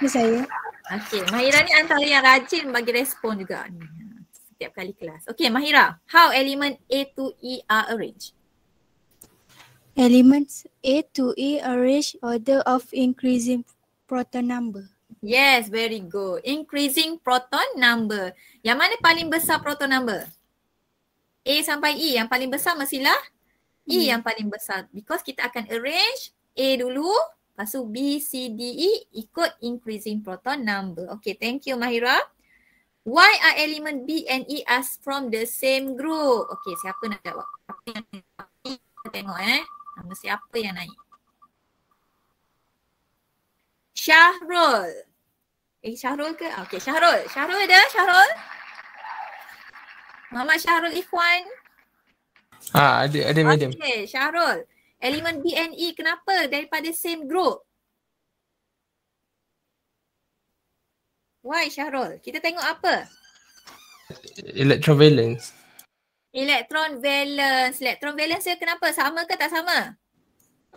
Ini saya. Okey, Mahira ni antara yang rajin bagi respon juga ni. Setiap kali kelas. Okey, Mahira, how element A to E are arranged? Elements A to E arrange order of increasing proton number. Yes, very good. Increasing proton number. Yang mana paling besar proton number? A sampai E yang paling besar mestilah E hmm. yang paling besar because kita akan arrange A dulu, lepas tu B, C, D, E ikut increasing proton number. Okay, thank you Mahira. Why are element B and E as from the same group? Okay, siapa nak jawab? Apa yang kita tengok eh. Nama siapa yang naik? Syahrul. Eh Syahrul ke? Ah, okay Syahrul. Syahrul ada Syahrul? Mama Syahrul Ikhwan. Ah, ada ada madam. Okay Syahrul. Elemen B dan E kenapa daripada same group? Why Syahrul? Kita tengok apa? Electron valence. Electron valence. Electron valence dia kenapa? Sama ke tak sama?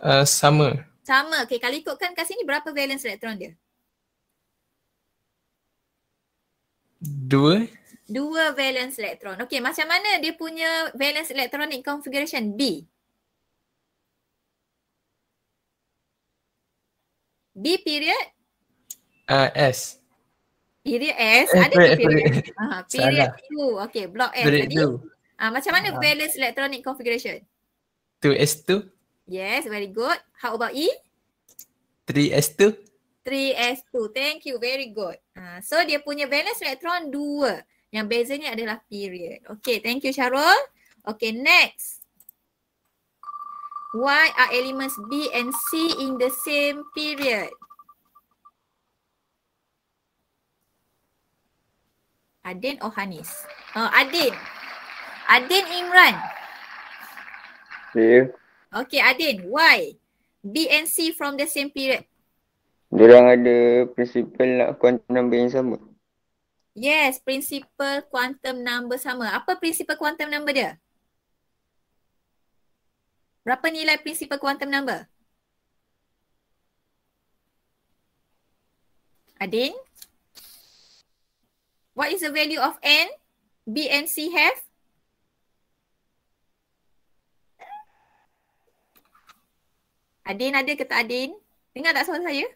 Uh, sama. Sama. Okay, kalau ikutkan kat sini berapa valence elektron dia? Dua. Dua valence elektron. Okay, macam mana dia punya valence electronic configuration B? B period? Uh, S. Period S? Eh, Ada ke period? Ah, period 2. Okay, block S period tadi. Ah, macam mana ah. valence electronic configuration? 2S2. Yes, very good. How about E? 3S2. 3S2. Thank you. Very good. Ah, so dia punya valence electron 2. Yang bezanya adalah period. Okay, thank you Syarul. Okay, next why are elements B and C in the same period? Adin or Hanis? Oh, Adin. Adin Imran. Yeah. Okay, Adin. Why? B and C from the same period. Diorang ada prinsipal nak quantum number yang sama. Yes, prinsipal quantum number sama. Apa prinsipal quantum number dia? Uh, Berapa nilai prinsipal kuantum number? Adin? What is the value of N, B and C have? Adin ada ke tak Adin? Dengar tak suara saya?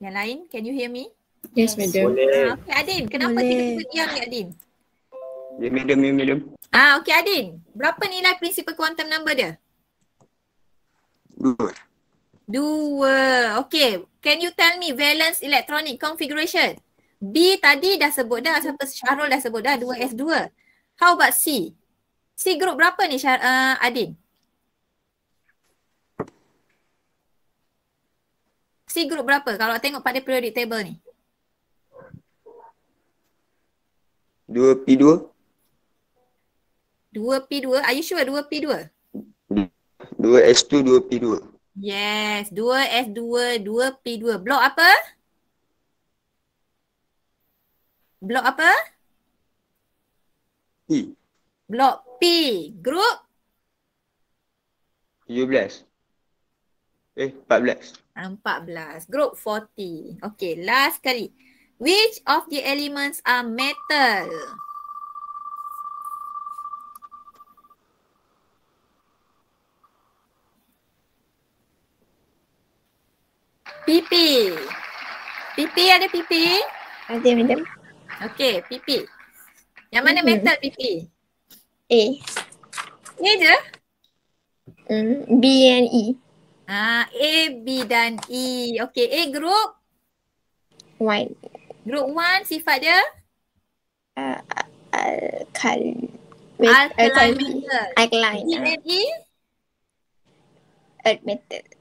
Yang lain, can you hear me? Yes, yes. madam. Ah, okay, Adin, kenapa Boleh. tiga-tiga diam ni Adin? Ya, medium, medium, medium. Ah, okey Adin. Berapa nilai principal quantum number dia? Dua. Dua. Okey. Can you tell me valence electronic configuration? B tadi dah sebut dah. Siapa Syarul dah sebut dah. 2S2. How about C? C group berapa ni Syar, uh, Adin? C group berapa kalau tengok pada periodic table ni? 2P2. 2P2. Are you sure 2P2? 2S2, 2P2. Yes, 2S2, 2P2. Blok apa? Blok apa? P. Blok P. Group? 17. Eh, 14. 14. Group 40. Okay, last kali. Which of the elements are metal? Metal. Pipi. Pipi ada Pipi? Ada madam. Okey, Pipi. Yang mana mm metal Pipi? A. Ni je? Mm, B dan E. Ah, A, B dan E. Okey, A group? One. Group one sifat dia? Uh, alkali. With uh, alkali. Alkali. Alkali. Alkali. E uh. Alkali. E? Alkali. Alkali. Alkali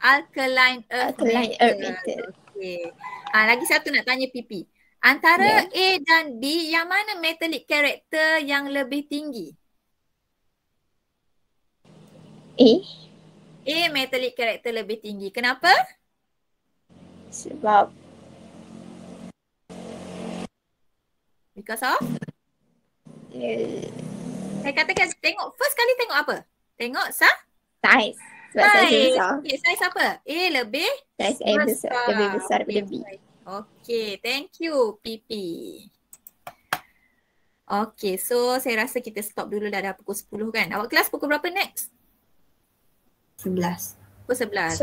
alkaline earth alkaline metal. earth metal. Okay. Ha, lagi satu nak tanya Pipi. Antara yeah. A dan B yang mana metallic character yang lebih tinggi? A. A metallic character lebih tinggi. Kenapa? Sebab Because of? Yeah. Saya katakan tengok first kali tengok apa? Tengok sah? Size. Size Hai. Size apa? A lebih? Size A besar. besar. Lebih besar okay. B. Okay. Thank you, PP. Okay. So, saya rasa kita stop dulu dah, dah pukul 10 kan. Awak kelas pukul berapa next? 11. Pukul 11.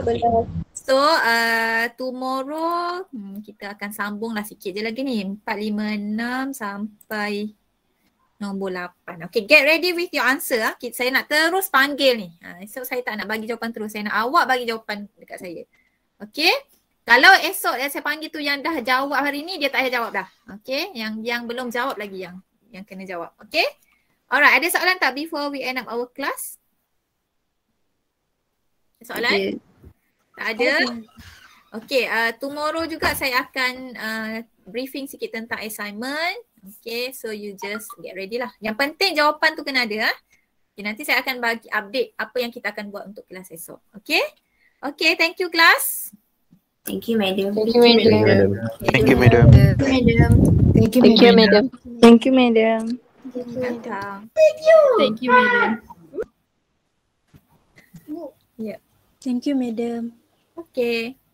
So uh, tomorrow hmm, kita akan sambung lah sikit je lagi ni. 4, 5, 6 sampai Nombor lapan. Okay, get ready with your answer. Okay, ah. saya nak terus panggil ni. Ha, esok saya tak nak bagi jawapan terus. Saya nak awak bagi jawapan dekat saya. Okay. Kalau esok yang saya panggil tu yang dah jawab hari ni, dia tak payah jawab dah. Okay. Yang yang belum jawab lagi yang yang kena jawab. Okay. Alright, ada soalan tak before we end up our class? Soalan? Okay. Tak ada? Okay, uh, tomorrow juga saya akan uh, briefing sikit tentang assignment. Okay, so you just get ready lah. Yang penting jawapan tu kena ada. Ha? Okay, nanti saya akan bagi update apa yang kita akan buat untuk kelas esok. Okay? Okay, thank you kelas. Thank you, madam. Thank you, madam. Thank you, madam. Thank you, madam. Thank you, madam. Thank you, madam. Thank you. Thank you, madam. Yeah. Thank you, madam. Okay.